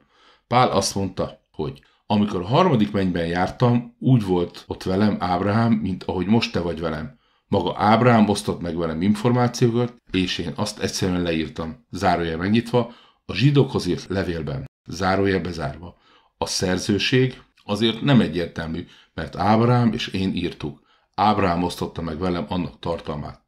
Pál azt mondta, hogy amikor a harmadik mennyben jártam, úgy volt ott velem Ábrahám, mint ahogy most te vagy velem. Maga Ábrám osztott meg velem információkat, és én azt egyszerűen leírtam, zárójel megnyitva, a zsidókhoz írt levélben, zárójel bezárva. A szerzőség azért nem egyértelmű, mert Ábrám és én írtuk. Ábrám osztotta meg velem annak tartalmát.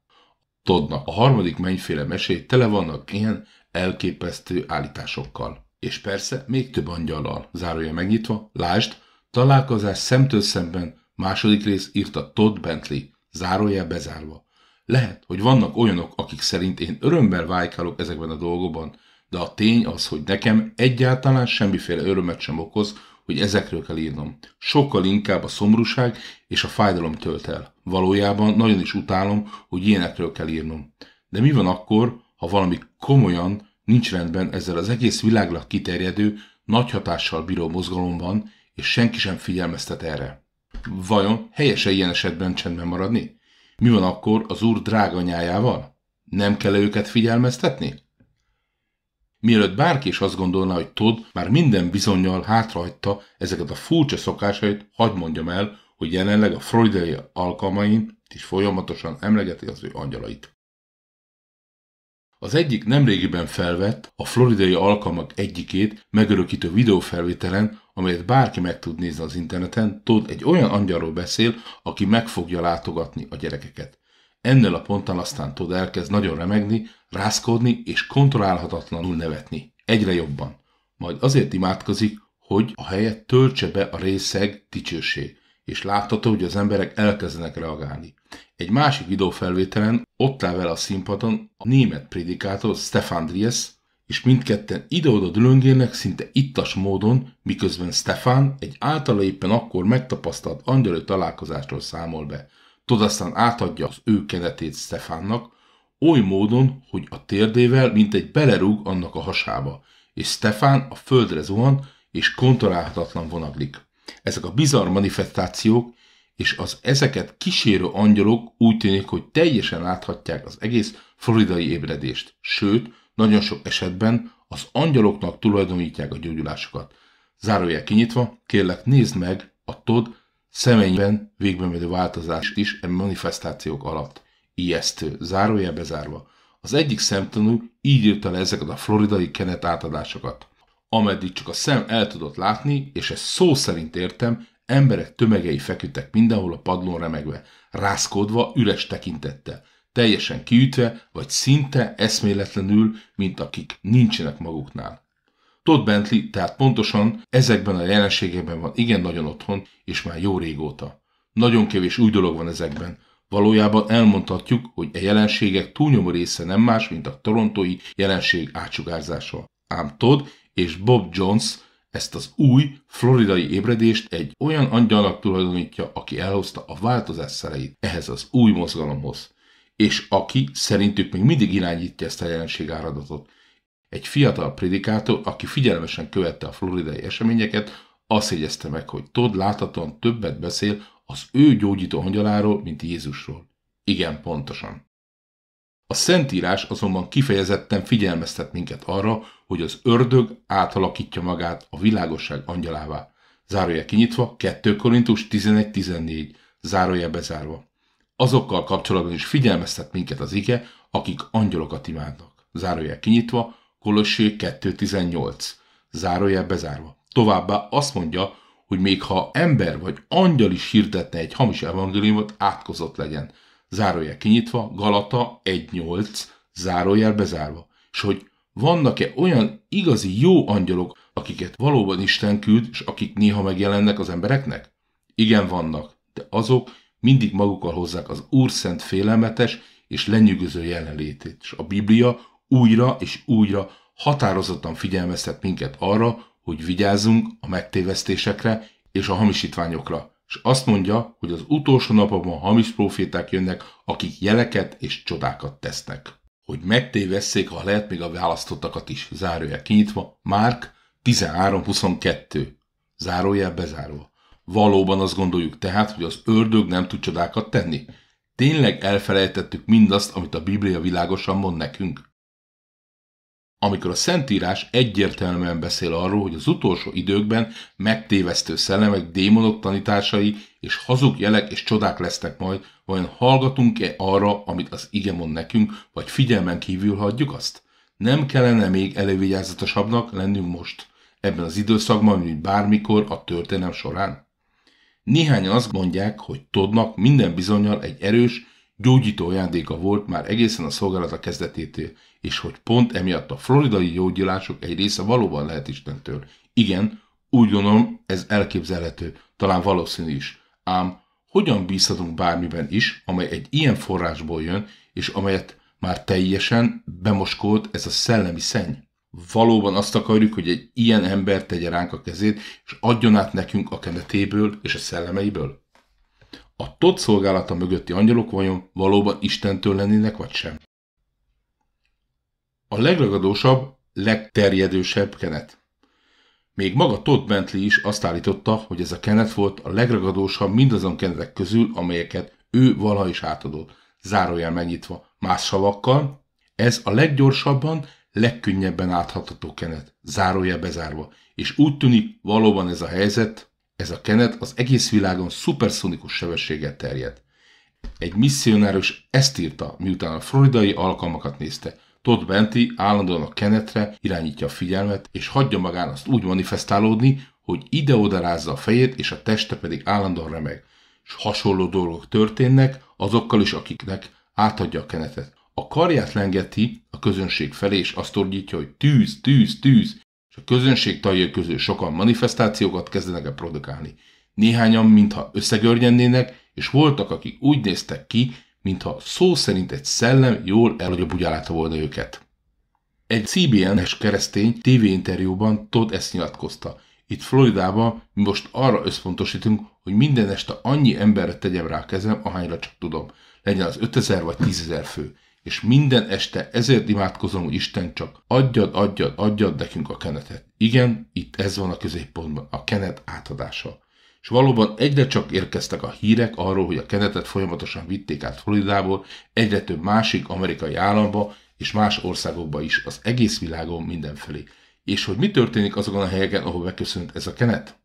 Tudnak, a harmadik mennyféle mesét tele vannak ilyen elképesztő állításokkal. És persze még több angyallal, zárója megnyitva, lásd, találkozás szemtől szemben, második rész írta Todd Bentley, Zárójel bezárva. Lehet, hogy vannak olyanok, akik szerint én örömmel vájkálok ezekben a dolgokban, de a tény az, hogy nekem egyáltalán semmiféle örömet sem okoz, hogy ezekről kell írnom. Sokkal inkább a szomorúság és a fájdalom tölt el. Valójában nagyon is utálom, hogy ilyenekről kell írnom. De mi van akkor, ha valami komolyan nincs rendben ezzel az egész világra kiterjedő, nagy hatással bíró mozgalomban, és senki sem figyelmeztet erre? Vajon helyese ilyen esetben csendben maradni? Mi van akkor az úr dráganyájával? Nem kell őket figyelmeztetni? Mielőtt bárki is azt gondolná, hogy Todd már minden bizonyal hátrahagyta ezeket a furcsa szokásait, hagyd mondjam el, hogy jelenleg a freudai alkalmain is folyamatosan emlegeti az ő angyalait. Az egyik nemrégiben felvett, a floridai alkalmak egyikét megörökítő videófelvételen, amelyet bárki meg tud nézni az interneten, Todd egy olyan angyalról beszél, aki meg fogja látogatni a gyerekeket. Ennél a ponttal aztán Todd elkezd nagyon remegni, rászkodni és kontrollálhatatlanul nevetni. Egyre jobban. Majd azért imádkozik, hogy a helyet töltse be a részeg dicsőség és látható, hogy az emberek elkezdenek reagálni. Egy másik videófelvételen ott áll vele a színpadon a német prédikátor Stefan Dries, és mindketten ide-oda dülöngélnek szinte ittas módon, miközben Stefan egy általa éppen akkor megtapasztalt angyalő találkozásról számol be. Tud aztán átadja az ő kenetét Stefannak, oly módon, hogy a térdével mint egy belerúg annak a hasába, és Stefan a földre zuhan, és kontrollálhatatlan vonaglik. Ezek a bizarr manifestációk és az ezeket kísérő angyalok úgy tűnik, hogy teljesen láthatják az egész floridai ébredést. Sőt, nagyon sok esetben az angyaloknak tulajdonítják a gyógyulásokat. Zárójel kinyitva, kérlek nézd meg a Todd szemeiben a változást is e manifestációk alatt. Ijesztő, zárójel bezárva. Az egyik szemtanú így írta le ezeket a floridai kenet átadásokat ameddig csak a szem el tudott látni, és ezt szó szerint értem, emberek tömegei feküdtek mindenhol a padlón remegve, rászkódva, üres tekintettel, teljesen kiütve, vagy szinte eszméletlenül, mint akik nincsenek maguknál. Todd Bentley tehát pontosan ezekben a jelenségekben van igen nagyon otthon, és már jó régóta. Nagyon kevés új dolog van ezekben. Valójában elmondhatjuk, hogy a e jelenségek túlnyomó része nem más, mint a torontói jelenség átsugárzása. Ám Todd és Bob Jones ezt az új floridai ébredést egy olyan angyalnak tulajdonítja, aki elhozta a változás szereit ehhez az új mozgalomhoz, és aki szerintük még mindig irányítja ezt a jelenség áradatot. Egy fiatal predikátor, aki figyelmesen követte a floridai eseményeket, azt jegyezte meg, hogy Todd láthatóan többet beszél az ő gyógyító angyaláról, mint Jézusról. Igen, pontosan. A Szentírás azonban kifejezetten figyelmeztet minket arra, hogy az ördög átalakítja magát a világosság angyalává. Zárója kinyitva, 2 Korintus 11-14, zárója bezárva. Azokkal kapcsolatban is figyelmeztet minket az ige, akik angyalokat imádnak. Zárója kinyitva, Kolossé 2.18, zárója bezárva. Továbbá azt mondja, hogy még ha ember vagy angyal is hirdetne egy hamis evangéliumot, átkozott legyen – zárójel kinyitva, Galata 1.8, zárójel bezárva. És hogy vannak-e olyan igazi jó angyalok, akiket valóban Isten küld, és akik néha megjelennek az embereknek? Igen, vannak, de azok mindig magukkal hozzák az Úr szent félelmetes és lenyűgöző jelenlétét, és a Biblia újra és újra határozottan figyelmeztet minket arra, hogy vigyázzunk a megtévesztésekre és a hamisítványokra és azt mondja, hogy az utolsó napokban hamis proféták jönnek, akik jeleket és csodákat tesznek. Hogy megtévesszék, ha lehet még a választottakat is, zárójel kinyitva, Márk 13.22, zárójel bezárva. Valóban azt gondoljuk tehát, hogy az ördög nem tud csodákat tenni. Tényleg elfelejtettük mindazt, amit a Biblia világosan mond nekünk? amikor a Szentírás egyértelműen beszél arról, hogy az utolsó időkben megtévesztő szellemek, démonok tanításai és hazug jelek és csodák lesznek majd, vajon hallgatunk-e arra, amit az ige mond nekünk, vagy figyelmen kívül hagyjuk azt? Nem kellene még elővigyázatosabbnak lennünk most, ebben az időszakban, mint bármikor a történelem során? Néhányan azt mondják, hogy Todnak minden bizonyal egy erős, gyógyító ajándéka volt már egészen a szolgálata kezdetétől, és hogy pont emiatt a floridai gyógyulások egy része valóban lehet Istentől. Igen, úgy gondolom, ez elképzelhető, talán valószínű is. Ám hogyan bízhatunk bármiben is, amely egy ilyen forrásból jön, és amelyet már teljesen bemoskolt ez a szellemi szenny? Valóban azt akarjuk, hogy egy ilyen ember tegye ránk a kezét, és adjon át nekünk a kenetéből és a szellemeiből? A tot szolgálata mögötti angyalok vajon valóban Istentől lennének, vagy sem? a legragadósabb, legterjedősebb kenet. Még maga Todd Bentley is azt állította, hogy ez a kenet volt a legragadósabb mindazon kenetek közül, amelyeket ő valaha is átadott, zárójel megnyitva más savakkal, ez a leggyorsabban, legkönnyebben átható kenet, zárója bezárva. És úgy tűnik, valóban ez a helyzet, ez a kenet az egész világon szuperszonikus sebességgel terjed. Egy misszionáros ezt írta, miután a floridai alkalmakat nézte. Todd Benti állandóan a Kenetre irányítja a figyelmet, és hagyja magán azt úgy manifestálódni, hogy ide-oda rázza a fejét, és a teste pedig állandóan remeg. És hasonló dolgok történnek azokkal is, akiknek átadja a kenetet. A karját lengeti a közönség felé, és azt ordítja, hogy tűz, tűz, tűz, és a közönség tagjai közül sokan manifestációkat kezdenek el produkálni. Néhányan, mintha összegörnyennének, és voltak, akik úgy néztek ki, mintha szó szerint egy szellem jól elagyabugyálta volna őket. Egy CBN-es keresztény tévéinterjúban Todd ezt nyilatkozta. Itt Floridában mi most arra összpontosítunk, hogy minden este annyi emberre tegyem rá a kezem, ahányra csak tudom. Legyen az 5000 vagy 10000 fő. És minden este ezért imádkozom, hogy Isten csak adjad, adjad, adjad nekünk a kenetet. Igen, itt ez van a középpontban, a kenet átadása és valóban egyre csak érkeztek a hírek arról, hogy a kenetet folyamatosan vitték át Floridából egyre több másik amerikai államba és más országokba is, az egész világon mindenfelé. És hogy mi történik azokon a helyeken, ahol beköszönt ez a kenet?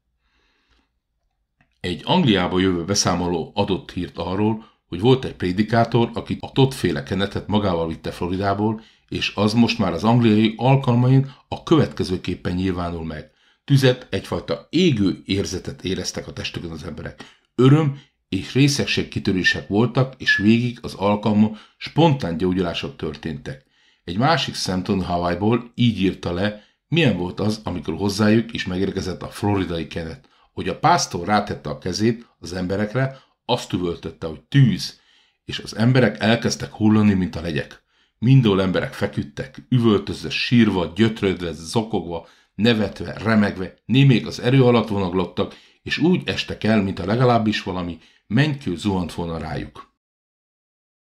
Egy Angliába jövő beszámoló adott hírt arról, hogy volt egy prédikátor, aki a totféle kenetet magával vitte Floridából, és az most már az angliai alkalmain a következőképpen nyilvánul meg tüzet, egyfajta égő érzetet éreztek a testükön az emberek. Öröm és részegség kitörések voltak, és végig az alkalma spontán gyógyulások történtek. Egy másik Samton Hawaii-ból így írta le, milyen volt az, amikor hozzájuk is megérkezett a floridai kenet. Hogy a pásztor rátette a kezét az emberekre, azt üvöltötte, hogy tűz, és az emberek elkezdtek hullani, mint a legyek. Mindól emberek feküdtek, üvöltözve, sírva, gyötrődve, zokogva, nevetve, remegve, némék az erő alatt vonaglottak, és úgy estek el, mint a legalábbis valami mennykő zuhant volna rájuk.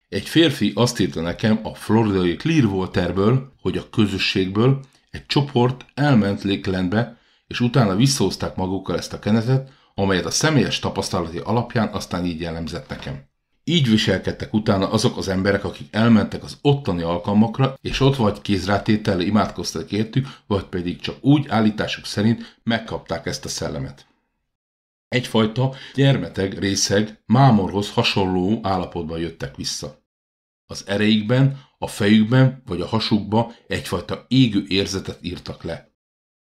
Egy férfi azt írta nekem a floridai Clearwaterből, hogy a közösségből egy csoport elment Lakelandbe, és utána visszahozták magukkal ezt a kenetet, amelyet a személyes tapasztalati alapján aztán így jellemzett nekem. Így viselkedtek utána azok az emberek, akik elmentek az ottani alkalmakra, és ott vagy kézrátétellel imádkoztak értük, vagy pedig csak úgy állításuk szerint megkapták ezt a szellemet. Egyfajta gyermeteg, részeg, mámorhoz hasonló állapotban jöttek vissza. Az ereikben, a fejükben vagy a hasukba egyfajta égő érzetet írtak le.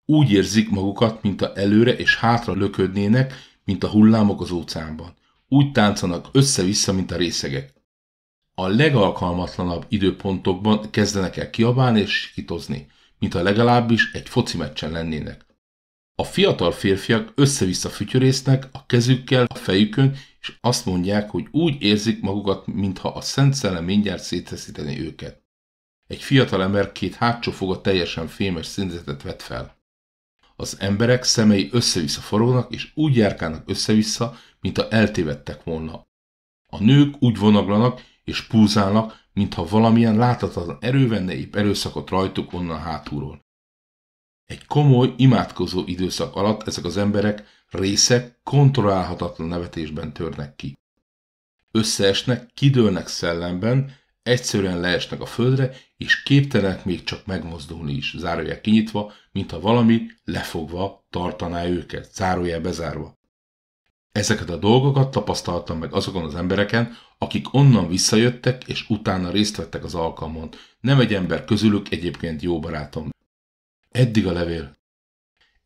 Úgy érzik magukat, mint a előre és hátra löködnének, mint a hullámok az óceánban úgy táncolnak össze-vissza, mint a részegek. A legalkalmatlanabb időpontokban kezdenek el kiabálni és sikitozni, mint a legalábbis egy foci meccsen lennének. A fiatal férfiak össze-vissza fütyörésznek a kezükkel, a fejükön, és azt mondják, hogy úgy érzik magukat, mintha a Szent Szellem mindjárt szétfeszíteni őket. Egy fiatal ember két hátsó foga teljesen fémes színzetet vett fel. Az emberek szemei össze-vissza forognak, és úgy járkálnak össze-vissza, mint a eltévedtek volna. A nők úgy vonaglanak és púzálnak, mintha valamilyen láthatatlan erő venne épp erőszakot rajtuk onnan hátulról. Egy komoly, imádkozó időszak alatt ezek az emberek részek kontrollálhatatlan nevetésben törnek ki. Összeesnek, kidőlnek szellemben, egyszerűen leesnek a földre, és képtelenek még csak megmozdulni is, zárója kinyitva, mintha valami lefogva tartaná őket, zárója bezárva. Ezeket a dolgokat tapasztaltam meg azokon az embereken, akik onnan visszajöttek, és utána részt vettek az alkalmon. Nem egy ember közülük egyébként jó barátom. Eddig a levél.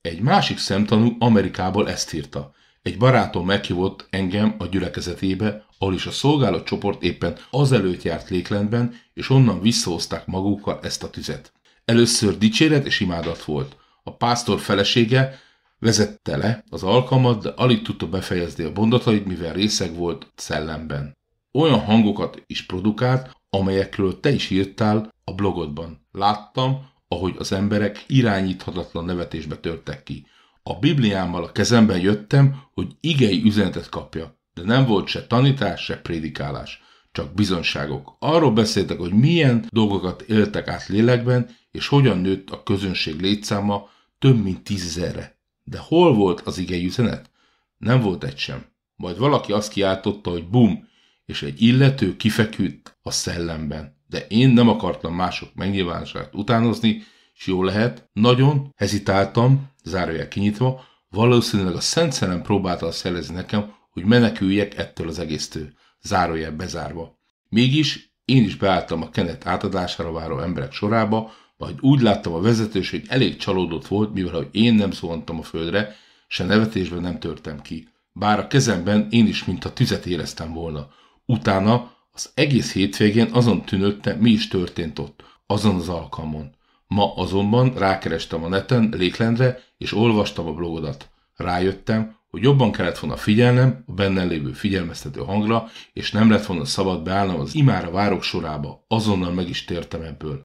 Egy másik szemtanú Amerikából ezt írta. Egy barátom meghívott engem a gyülekezetébe, ahol is a csoport éppen azelőtt járt Léklendben, és onnan visszahozták magukkal ezt a tüzet. Először dicséret és imádat volt. A pásztor felesége Vezette le az alkalmat, de alig tudta befejezni a bondatait, mivel részeg volt szellemben. Olyan hangokat is produkált, amelyekről te is írtál a blogodban. Láttam, ahogy az emberek irányíthatatlan nevetésbe törtek ki. A Bibliámmal a kezemben jöttem, hogy igei üzenetet kapja, de nem volt se tanítás, se prédikálás, csak bizonságok. Arról beszéltek, hogy milyen dolgokat éltek át lélekben, és hogyan nőtt a közönség létszáma több mint tízezerre. De hol volt az igei üzenet? Nem volt egy sem. Majd valaki azt kiáltotta, hogy bum, és egy illető kifeküdt a szellemben. De én nem akartam mások megnyilvánosát utánozni, és jó lehet, nagyon hezitáltam, zárójel kinyitva, valószínűleg a Szent Szellem próbálta azt jelezni nekem, hogy meneküljek ettől az egésztől, zárójel bezárva. Mégis én is beálltam a Kenet átadására váró emberek sorába, majd úgy láttam, a vezetőség elég csalódott volt, mivel hogy én nem szóltam a földre, se nevetésben nem törtem ki. Bár a kezemben én is, mint a tüzet éreztem volna. Utána az egész hétvégén azon tűnődtem, mi is történt ott, azon az alkalmon. Ma azonban rákerestem a neten Léklendre, és olvastam a blogodat. Rájöttem, hogy jobban kellett volna figyelnem a benne lévő figyelmeztető hangra, és nem lett volna szabad beállnom az imára várok sorába. Azonnal meg is tértem ebből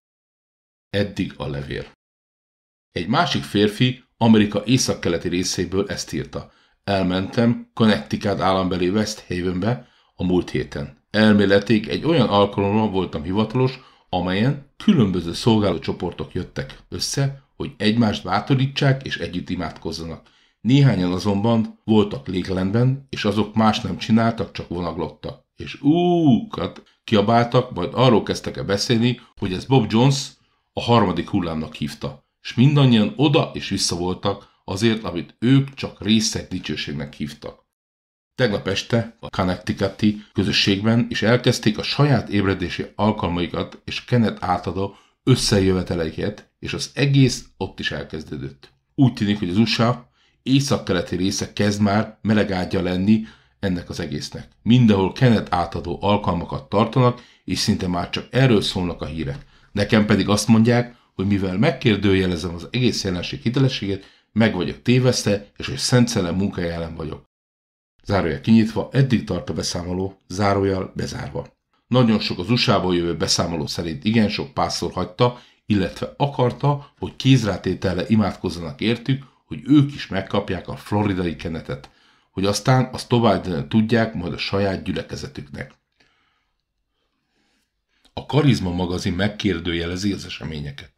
eddig a levél. Egy másik férfi Amerika északkeleti részéből ezt írta. Elmentem Connecticut állambeli West Havenbe a múlt héten. Elméletig egy olyan alkalommal voltam hivatalos, amelyen különböző csoportok jöttek össze, hogy egymást bátorítsák és együtt imádkozzanak. Néhányan azonban voltak léglenben, és azok más nem csináltak, csak vonaglottak. És úúkat hát kiabáltak, majd arról kezdtek el beszélni, hogy ez Bob Jones a harmadik hullámnak hívta, és mindannyian oda és vissza voltak azért, amit ők csak részek dicsőségnek hívtak. Tegnap este a connecticut közösségben is elkezdték a saját ébredési alkalmaikat és Kenneth átadó összejöveteleiket, és az egész ott is elkezdődött. Úgy tűnik, hogy az USA észak-keleti része kezd már meleg lenni ennek az egésznek. Mindenhol Kenneth átadó alkalmakat tartanak, és szinte már csak erről szólnak a hírek. Nekem pedig azt mondják, hogy mivel megkérdőjelezem az egész jelenség hitelességét, meg vagyok téveszte, és hogy Szent Szellem munkájában vagyok. Zárója kinyitva, eddig tart a beszámoló, zárójal bezárva. Nagyon sok az usa jövő beszámoló szerint igen sok pászor hagyta, illetve akarta, hogy kézrátétele imádkozzanak értük, hogy ők is megkapják a floridai kenetet, hogy aztán azt tovább tudják majd a saját gyülekezetüknek. A Karizma magazin megkérdőjelezi az eseményeket.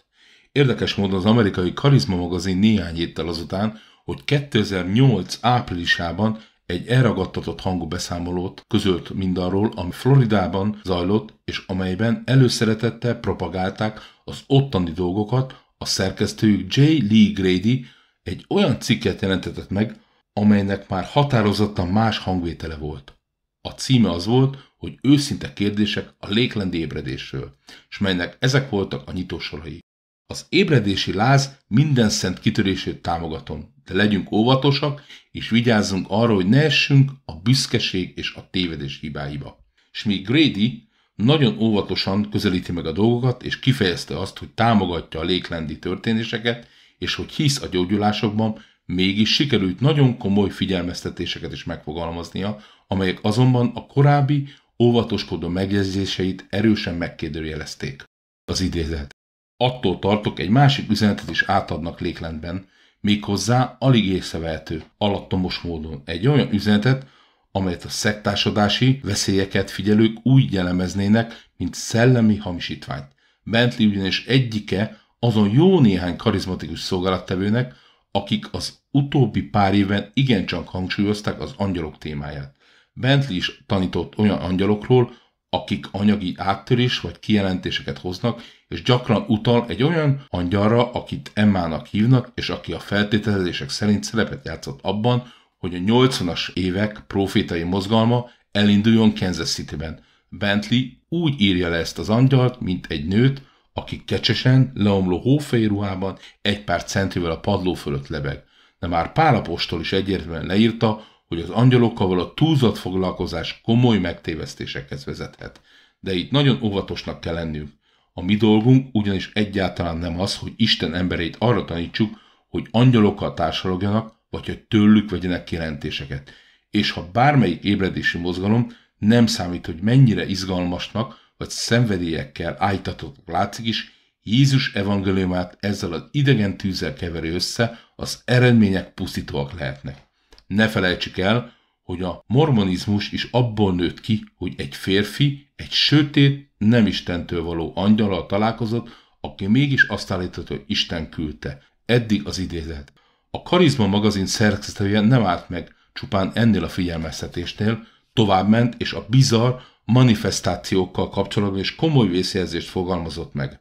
Érdekes módon az amerikai Karizma magazin néhány héttel azután, hogy 2008 áprilisában egy elragadtatott hangú beszámolót közölt mindarról, ami Floridában zajlott, és amelyben előszeretettel propagálták az ottani dolgokat, a szerkesztőjük J. Lee Grady egy olyan cikket jelentetett meg, amelynek már határozottan más hangvétele volt. A címe az volt, hogy őszinte kérdések a léklendi ébredésről, és melynek ezek voltak a nyitósorai. Az ébredési láz minden szent kitörését támogatom, de legyünk óvatosak, és vigyázzunk arra, hogy ne essünk a büszkeség és a tévedés hibáiba. És míg Grady nagyon óvatosan közelíti meg a dolgokat, és kifejezte azt, hogy támogatja a léklendi történéseket, és hogy hisz a gyógyulásokban, mégis sikerült nagyon komoly figyelmeztetéseket is megfogalmaznia, amelyek azonban a korábbi, óvatoskodó megjegyzéseit erősen megkérdőjelezték. Az idézet. Attól tartok, egy másik üzenetet is átadnak léklendben, méghozzá alig észrevehető, alattomos módon egy olyan üzenetet, amelyet a szektársadási veszélyeket figyelők úgy jellemeznének, mint szellemi hamisítványt. Bentley ugyanis egyike azon jó néhány karizmatikus szolgálattevőnek, akik az utóbbi pár évben igencsak hangsúlyozták az angyalok témáját. Bentley is tanított olyan angyalokról, akik anyagi áttörés vagy kijelentéseket hoznak, és gyakran utal egy olyan angyalra, akit Emmának hívnak, és aki a feltételezések szerint szerepet játszott abban, hogy a 80-as évek profétai mozgalma elinduljon Kansas City-ben. Bentley úgy írja le ezt az angyalt, mint egy nőt, aki kecsesen, leomló hófejruhában egy pár centivel a padló fölött lebeg. De már Pálapostól is egyértelműen leírta, hogy az angyalokkal való túlzott foglalkozás komoly megtévesztésekhez vezethet. De itt nagyon óvatosnak kell lennünk. A mi dolgunk ugyanis egyáltalán nem az, hogy Isten emberét arra tanítsuk, hogy angyalokkal társalogjanak, vagy hogy tőlük vegyenek jelentéseket. És ha bármelyik ébredési mozgalom nem számít, hogy mennyire izgalmasnak, vagy szenvedélyekkel állítatott látszik is, Jézus evangéliumát ezzel az idegen tűzzel keveri össze, az eredmények pusztítóak lehetnek. Ne felejtsük el, hogy a mormonizmus is abból nőtt ki, hogy egy férfi, egy sötét, nem Istentől való angyalal találkozott, aki mégis azt állította, hogy Isten küldte. Eddig az idézet. A Karizma magazin szerkesztője nem állt meg csupán ennél a figyelmeztetésnél, továbbment és a bizarr manifestációkkal kapcsolatban is komoly vészjelzést fogalmazott meg.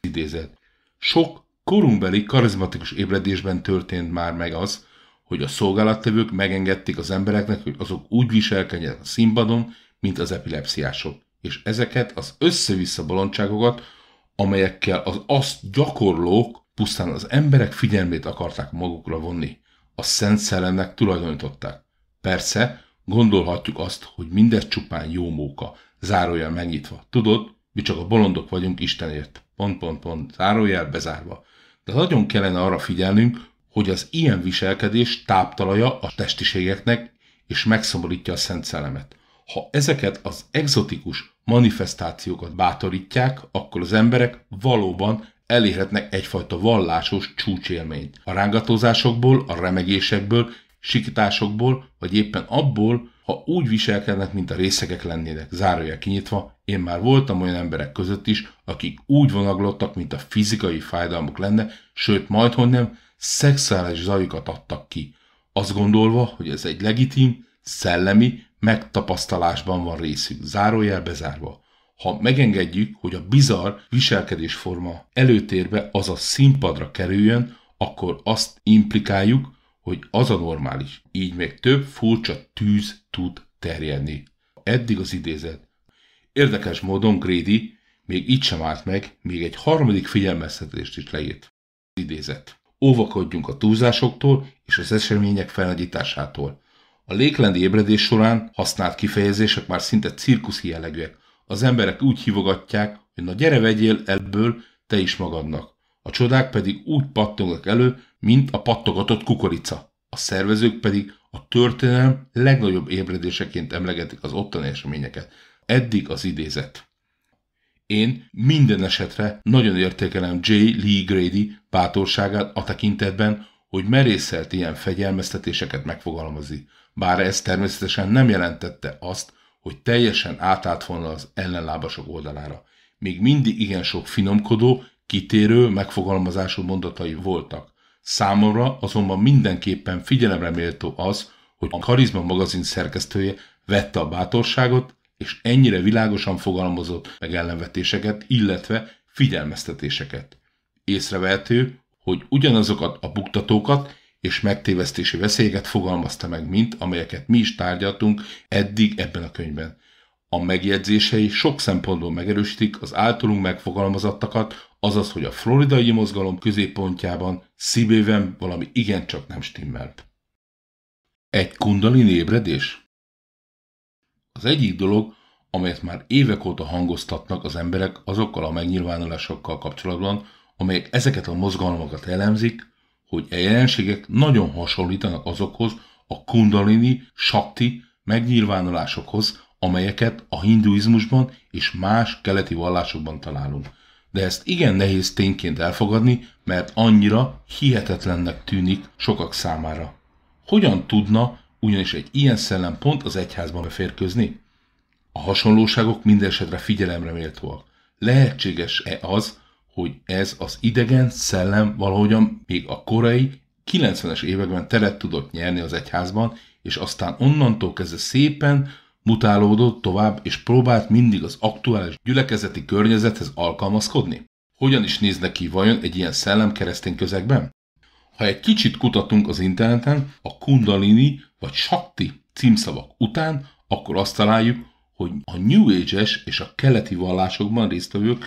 Idézet. Sok korunkbeli karizmatikus ébredésben történt már meg az, hogy a szolgálattevők megengedték az embereknek, hogy azok úgy viselkedjenek a színpadon, mint az epilepsziások. És ezeket az össze-vissza bolondságokat, amelyekkel az azt gyakorlók pusztán az emberek figyelmét akarták magukra vonni. A Szent Szellemnek tulajdonították. Persze, gondolhatjuk azt, hogy mindez csupán jó móka, zárójel megnyitva. Tudod, mi csak a bolondok vagyunk Istenért. Pont, pont, pont, zárójel bezárva. De nagyon kellene arra figyelnünk, hogy az ilyen viselkedés táptalaja a testiségeknek és megszomorítja a Szent Szellemet. Ha ezeket az egzotikus manifestációkat bátorítják, akkor az emberek valóban elérhetnek egyfajta vallásos csúcsélményt. A rángatózásokból, a remegésekből, sikításokból, vagy éppen abból, ha úgy viselkednek, mint a részegek lennének, zárója kinyitva, én már voltam olyan emberek között is, akik úgy vonaglottak, mint a fizikai fájdalmuk lenne, sőt majdhogy nem, szexuális zajukat adtak ki, azt gondolva, hogy ez egy legitim, szellemi megtapasztalásban van részük, zárójel bezárva. Ha megengedjük, hogy a bizarr viselkedésforma előtérbe, az a színpadra kerüljön, akkor azt implikáljuk, hogy az a normális. Így még több furcsa tűz tud terjedni. Eddig az idézet. Érdekes módon Grady még itt sem állt meg, még egy harmadik figyelmeztetést is leírt. Idézet. Óvakodjunk a túlzásoktól és az események felnagyításától. A léklendi ébredés során használt kifejezések már szinte cirkuszi jellegűek. Az emberek úgy hívogatják, hogy na gyere vegyél ebből te is magadnak. A csodák pedig úgy pattognak elő, mint a pattogatott kukorica. A szervezők pedig a történelem legnagyobb ébredéseként emlegetik az ottani eseményeket. Eddig az idézet. Én minden esetre nagyon értékelem J. Lee Grady bátorságát a tekintetben, hogy merészelt ilyen fegyelmeztetéseket megfogalmazni, bár ez természetesen nem jelentette azt, hogy teljesen átállt volna az ellenlábasok oldalára. Még mindig igen sok finomkodó, kitérő, megfogalmazású mondatai voltak. Számomra azonban mindenképpen figyelemre méltó az, hogy a Karizma magazin szerkesztője vette a bátorságot, és ennyire világosan fogalmazott meg ellenvetéseket, illetve figyelmeztetéseket. Észrevehető, hogy ugyanazokat a buktatókat és megtévesztési veszélyeket fogalmazta meg, mint amelyeket mi is tárgyaltunk eddig ebben a könyvben. A megjegyzései sok szempontból megerősítik az általunk megfogalmazottakat, azaz, hogy a floridai mozgalom középpontjában szibéven valami igencsak nem stimmelt. Egy kundalini ébredés? Az egyik dolog, amelyet már évek óta hangoztatnak az emberek azokkal a megnyilvánulásokkal kapcsolatban, amelyek ezeket a mozgalmakat elemzik, hogy a e jelenségek nagyon hasonlítanak azokhoz a kundalini, sakti megnyilvánulásokhoz, amelyeket a hinduizmusban és más keleti vallásokban találunk. De ezt igen nehéz tényként elfogadni, mert annyira hihetetlennek tűnik sokak számára. Hogyan tudna ugyanis egy ilyen szellem pont az egyházban beférkőzni? A hasonlóságok mindesetre figyelemre méltóak. Lehetséges-e az, hogy ez az idegen szellem valahogyan még a korai 90-es években teret tudott nyerni az egyházban, és aztán onnantól kezdve szépen mutálódott tovább, és próbált mindig az aktuális gyülekezeti környezethez alkalmazkodni? Hogyan is néz ki vajon egy ilyen szellem keresztény közegben? Ha egy kicsit kutatunk az interneten, a kundalini vagy sakti címszavak után, akkor azt találjuk, hogy a New Age-es és a keleti vallásokban résztvevők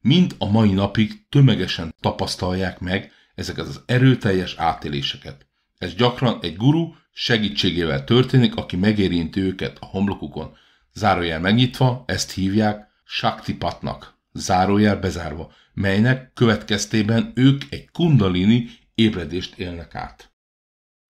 mind a mai napig tömegesen tapasztalják meg ezeket az erőteljes átéléseket. Ez gyakran egy guru segítségével történik, aki megérinti őket a homlokukon. Zárójel megnyitva, ezt hívják patnak. zárójel bezárva, melynek következtében ők egy kundalini ébredést élnek át.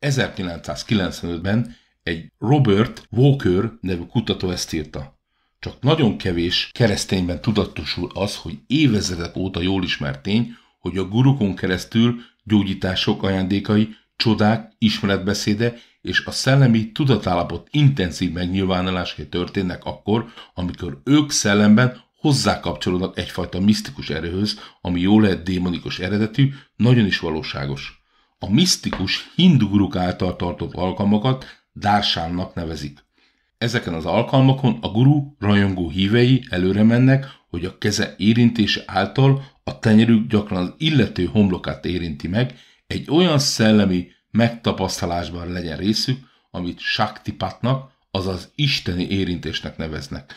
1995-ben egy Robert Walker nevű kutató ezt írta. Csak nagyon kevés keresztényben tudatosul az, hogy évezredek óta jól ismert tény, hogy a gurukon keresztül gyógyítások ajándékai, csodák, ismeretbeszéde és a szellemi tudatállapot intenzív megnyilvánulásai történnek akkor, amikor ők szellemben hozzákapcsolódnak egyfajta misztikus erőhöz, ami jól lehet démonikus eredetű, nagyon is valóságos a misztikus hindu guruk által tartott alkalmakat dársánnak nevezik. Ezeken az alkalmakon a guru rajongó hívei előre mennek, hogy a keze érintése által a tenyerük gyakran az illető homlokát érinti meg, egy olyan szellemi megtapasztalásban legyen részük, amit Saktipatnak, azaz isteni érintésnek neveznek.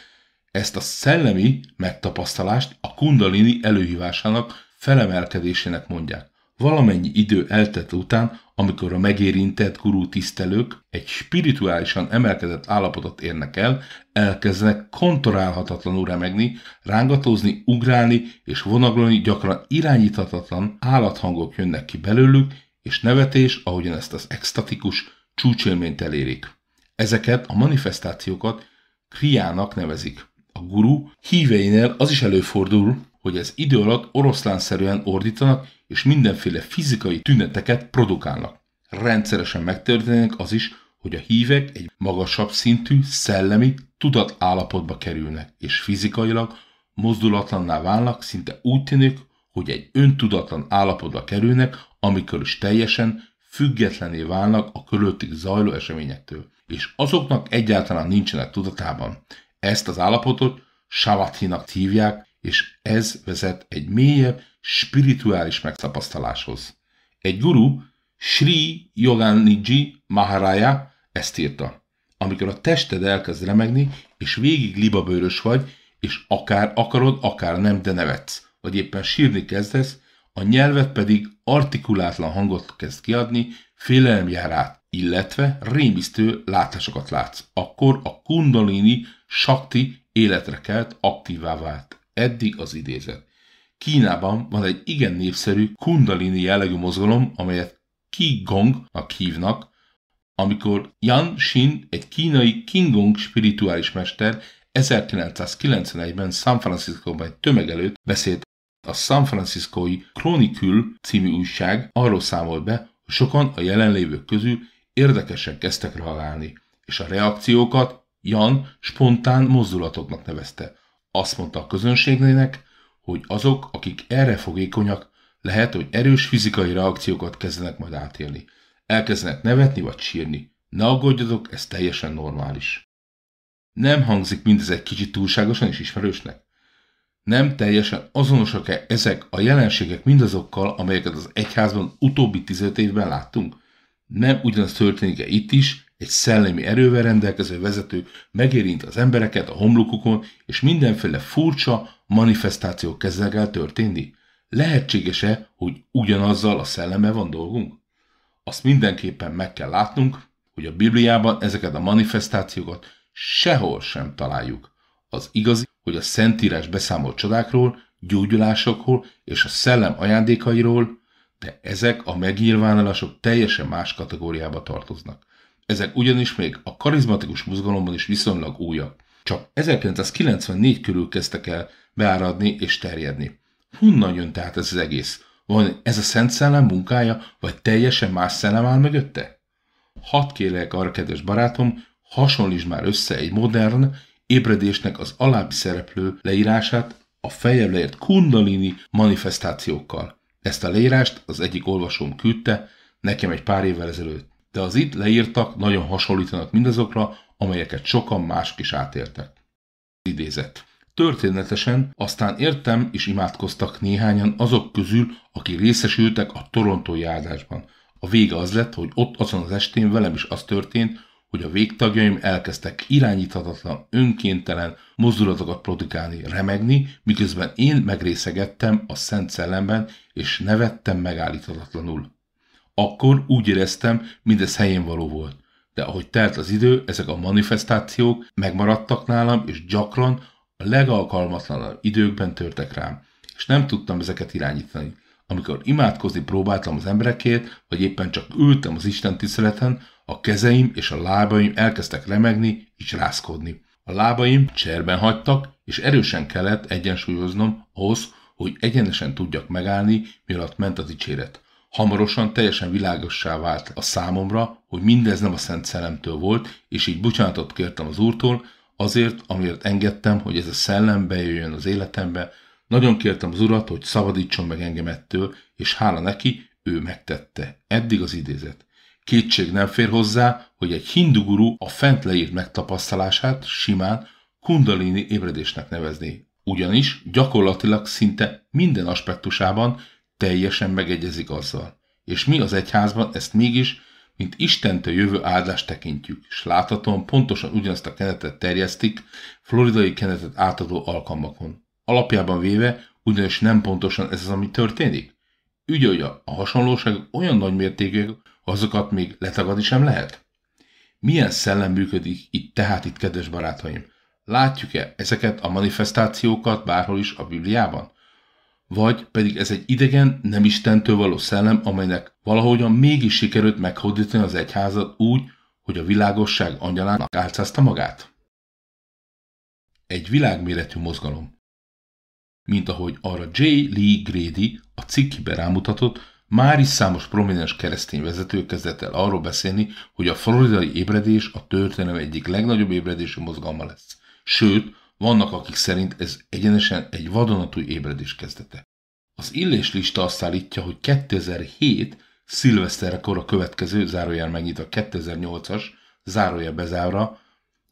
Ezt a szellemi megtapasztalást a kundalini előhívásának felemelkedésének mondják. Valamennyi idő eltelt után, amikor a megérintett gurú tisztelők egy spirituálisan emelkedett állapotot érnek el, elkezdenek kontorálhatatlanul remegni, rángatózni, ugrálni és vonaglani gyakran irányíthatatlan állathangok jönnek ki belőlük, és nevetés, ahogyan ezt az extatikus csúcsélményt elérik. Ezeket a manifestációkat kriának nevezik. A guru híveinél az is előfordul, hogy ez idő alatt oroszlánszerűen ordítanak, és mindenféle fizikai tüneteket produkálnak. Rendszeresen megtörténik az is, hogy a hívek egy magasabb szintű szellemi tudatállapotba kerülnek, és fizikailag mozdulatlanná válnak, szinte úgy tűnik, hogy egy öntudatlan állapotba kerülnek, amikor is teljesen függetlené válnak a körülöttük zajló eseményektől, és azoknak egyáltalán nincsenek tudatában. Ezt az állapotot Savathinak hívják, és ez vezet egy mélyebb, spirituális megtapasztaláshoz. Egy guru, Sri Yoganiji Maharaja ezt írta. Amikor a tested elkezd remegni, és végig libabőrös vagy, és akár akarod, akár nem, de nevetsz, vagy éppen sírni kezdesz, a nyelvet pedig artikulátlan hangot kezd kiadni, félelem jár át, illetve rémisztő látásokat látsz. Akkor a kundalini sakti életre kelt, aktívá vált Eddig az idézet. Kínában van egy igen népszerű kundalini jellegű mozgalom, amelyet a hívnak, amikor Yan Xin, egy kínai Qigong spirituális mester 1991-ben San Francisco-ban egy tömeg előtt beszélt a San Franciscoi Chronicle című újság arról számolt be, hogy sokan a jelenlévők közül érdekesen kezdtek reagálni, és a reakciókat Jan spontán mozdulatoknak nevezte. Azt mondta a közönségnének, hogy azok, akik erre fogékonyak, lehet, hogy erős fizikai reakciókat kezdenek majd átélni. Elkezdenek nevetni vagy sírni. Ne aggódjatok, ez teljesen normális. Nem hangzik mindez egy kicsit túlságosan és ismerősnek? Nem teljesen azonosak-e ezek a jelenségek mindazokkal, amelyeket az egyházban utóbbi 15 évben láttunk? Nem ugyanaz történik-e itt is, egy szellemi erővel rendelkező vezető megérint az embereket a homlokukon, és mindenféle furcsa manifestáció kezelgel történni? Lehetséges-e, hogy ugyanazzal a szelleme van dolgunk? Azt mindenképpen meg kell látnunk, hogy a Bibliában ezeket a manifestációkat sehol sem találjuk. Az igazi, hogy a Szentírás beszámol csodákról, gyógyulásokról és a szellem ajándékairól, de ezek a megnyilvánulások teljesen más kategóriába tartoznak ezek ugyanis még a karizmatikus mozgalomban is viszonylag újak. Csak 1994 körül kezdtek el beáradni és terjedni. Honnan jön tehát ez az egész? Van ez a Szent Szellem munkája, vagy teljesen más szellem áll mögötte? Hadd kérlek arra, kedves barátom, hasonlítsd már össze egy modern ébredésnek az alábbi szereplő leírását a fejjel leért kundalini manifestációkkal. Ezt a leírást az egyik olvasóm küldte nekem egy pár évvel ezelőtt de az itt leírtak nagyon hasonlítanak mindazokra, amelyeket sokan mások is átéltek. Idézet. Történetesen aztán értem és imádkoztak néhányan azok közül, akik részesültek a torontói áldásban. A vége az lett, hogy ott azon az estén velem is az történt, hogy a végtagjaim elkezdtek irányíthatatlan, önkéntelen mozdulatokat produkálni, remegni, miközben én megrészegettem a Szent Szellemben, és nevettem megállíthatatlanul. Akkor úgy éreztem, mindez helyén való volt. De ahogy telt az idő, ezek a manifestációk megmaradtak nálam, és gyakran a legalkalmatlanabb időkben törtek rám, és nem tudtam ezeket irányítani. Amikor imádkozni próbáltam az emberekért, vagy éppen csak ültem az Isten tiszteleten, a kezeim és a lábaim elkezdtek remegni és rászkodni. A lábaim cserben hagytak, és erősen kellett egyensúlyoznom ahhoz, hogy egyenesen tudjak megállni, mielőtt ment a dicséret. Hamarosan teljesen világossá vált a számomra, hogy mindez nem a Szent Szellemtől volt, és így bocsánatot kértem az Úrtól, azért, amiért engedtem, hogy ez a szellem bejöjjön az életembe. Nagyon kértem az Urat, hogy szabadítson meg engem ettől, és hála neki, ő megtette. Eddig az idézet. Kétség nem fér hozzá, hogy egy hindu guru a fent leírt megtapasztalását simán kundalini ébredésnek nevezné. Ugyanis gyakorlatilag szinte minden aspektusában teljesen megegyezik azzal. És mi az egyházban ezt mégis, mint Istentől jövő áldást tekintjük, és láthatóan pontosan ugyanazt a kenetet terjesztik floridai kenetet átadó alkalmakon. Alapjában véve ugyanis nem pontosan ez az, ami történik. Ügy, a hasonlóság olyan nagy mértékűek, azokat még letagadni sem lehet. Milyen szellem működik itt tehát itt, kedves barátaim? Látjuk-e ezeket a manifestációkat bárhol is a Bibliában? vagy pedig ez egy idegen, nem Istentől való szellem, amelynek valahogyan mégis sikerült meghódítani az egyházat úgy, hogy a világosság angyalának álcázta magát? Egy világméretű mozgalom. Mint ahogy arra J. Lee Grady a cikkiben rámutatott, már is számos prominens keresztény vezető kezdett el arról beszélni, hogy a floridai ébredés a történelem egyik legnagyobb ébredési mozgalma lesz. Sőt, vannak, akik szerint ez egyenesen egy vadonatúj ébredés kezdete. Az illéslista azt állítja, hogy 2007 szilveszterekor a következő, zárójel megnyitva 2008-as, zárója bezára,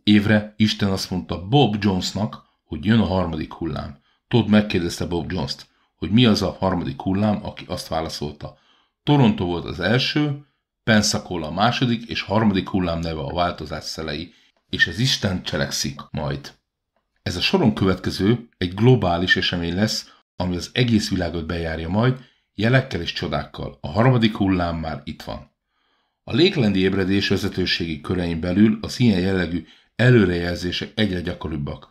évre Isten azt mondta Bob Jonesnak, hogy jön a harmadik hullám. Todd megkérdezte Bob Jones-t, hogy mi az a harmadik hullám, aki azt válaszolta. Toronto volt az első, Pensacola a második és harmadik hullám neve a változás szelei, és az Isten cselekszik majd. Ez a soron következő egy globális esemény lesz, ami az egész világot bejárja majd, jelekkel és csodákkal. A harmadik hullám már itt van. A léglendi ébredés vezetőségi körein belül az ilyen jellegű előrejelzések egyre gyakoribbak,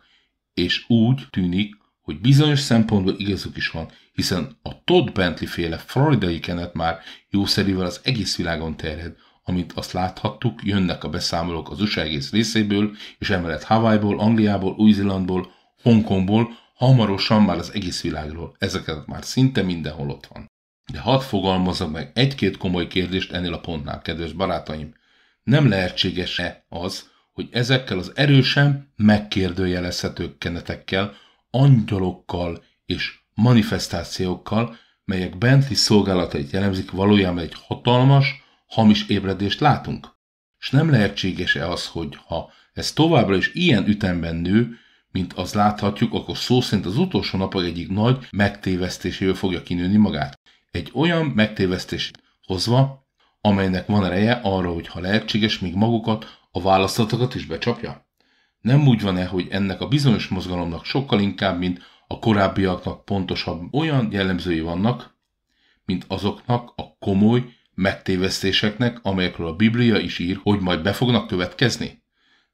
és úgy tűnik, hogy bizonyos szempontból igazuk is van, hiszen a Todd Bentley féle floridai kenet már jószerűvel az egész világon terjed, amit azt láthattuk, jönnek a beszámolók az USA egész részéből, és emellett Hawaii-ból, Angliából, Új-Zélandból, Hongkongból, hamarosan már az egész világról. Ezeket már szinte mindenhol ott van. De hadd fogalmazom meg egy-két komoly kérdést ennél a pontnál, kedves barátaim. Nem lehetséges-e az, hogy ezekkel az erősen megkérdőjelezhető kenetekkel, angyalokkal és manifestációkkal, melyek Bentley szolgálatait jellemzik, valójában egy hatalmas, hamis ébredést látunk? És nem lehetséges-e az, hogy ha ez továbbra is ilyen ütemben nő, mint az láthatjuk, akkor szó szerint az utolsó napok egyik nagy megtévesztéséből fogja kinőni magát. Egy olyan megtévesztés hozva, amelynek van ereje arra, hogy ha lehetséges, még magukat, a választatokat is becsapja? Nem úgy van-e, hogy ennek a bizonyos mozgalomnak sokkal inkább, mint a korábbiaknak pontosabb olyan jellemzői vannak, mint azoknak a komoly megtévesztéseknek, amelyekről a Biblia is ír, hogy majd be fognak következni?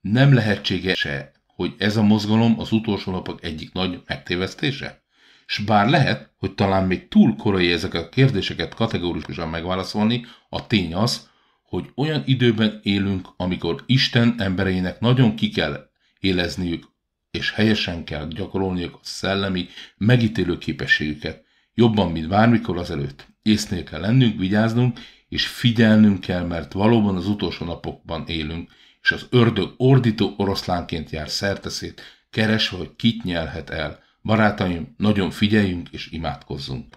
Nem lehetsége se, hogy ez a mozgalom az utolsó napok egyik nagy megtévesztése? S bár lehet, hogy talán még túl korai ezeket a kérdéseket kategórikusan megválaszolni, a tény az, hogy olyan időben élünk, amikor Isten embereinek nagyon ki kell élezniük, és helyesen kell gyakorolniuk a szellemi megítélő képességüket, jobban, mint bármikor azelőtt. Észnél kell lennünk, vigyáznunk, és figyelnünk kell, mert valóban az utolsó napokban élünk, és az ördög ordító oroszlánként jár szerteszét, keresve, hogy kit nyelhet el. Barátaim, nagyon figyeljünk és imádkozzunk.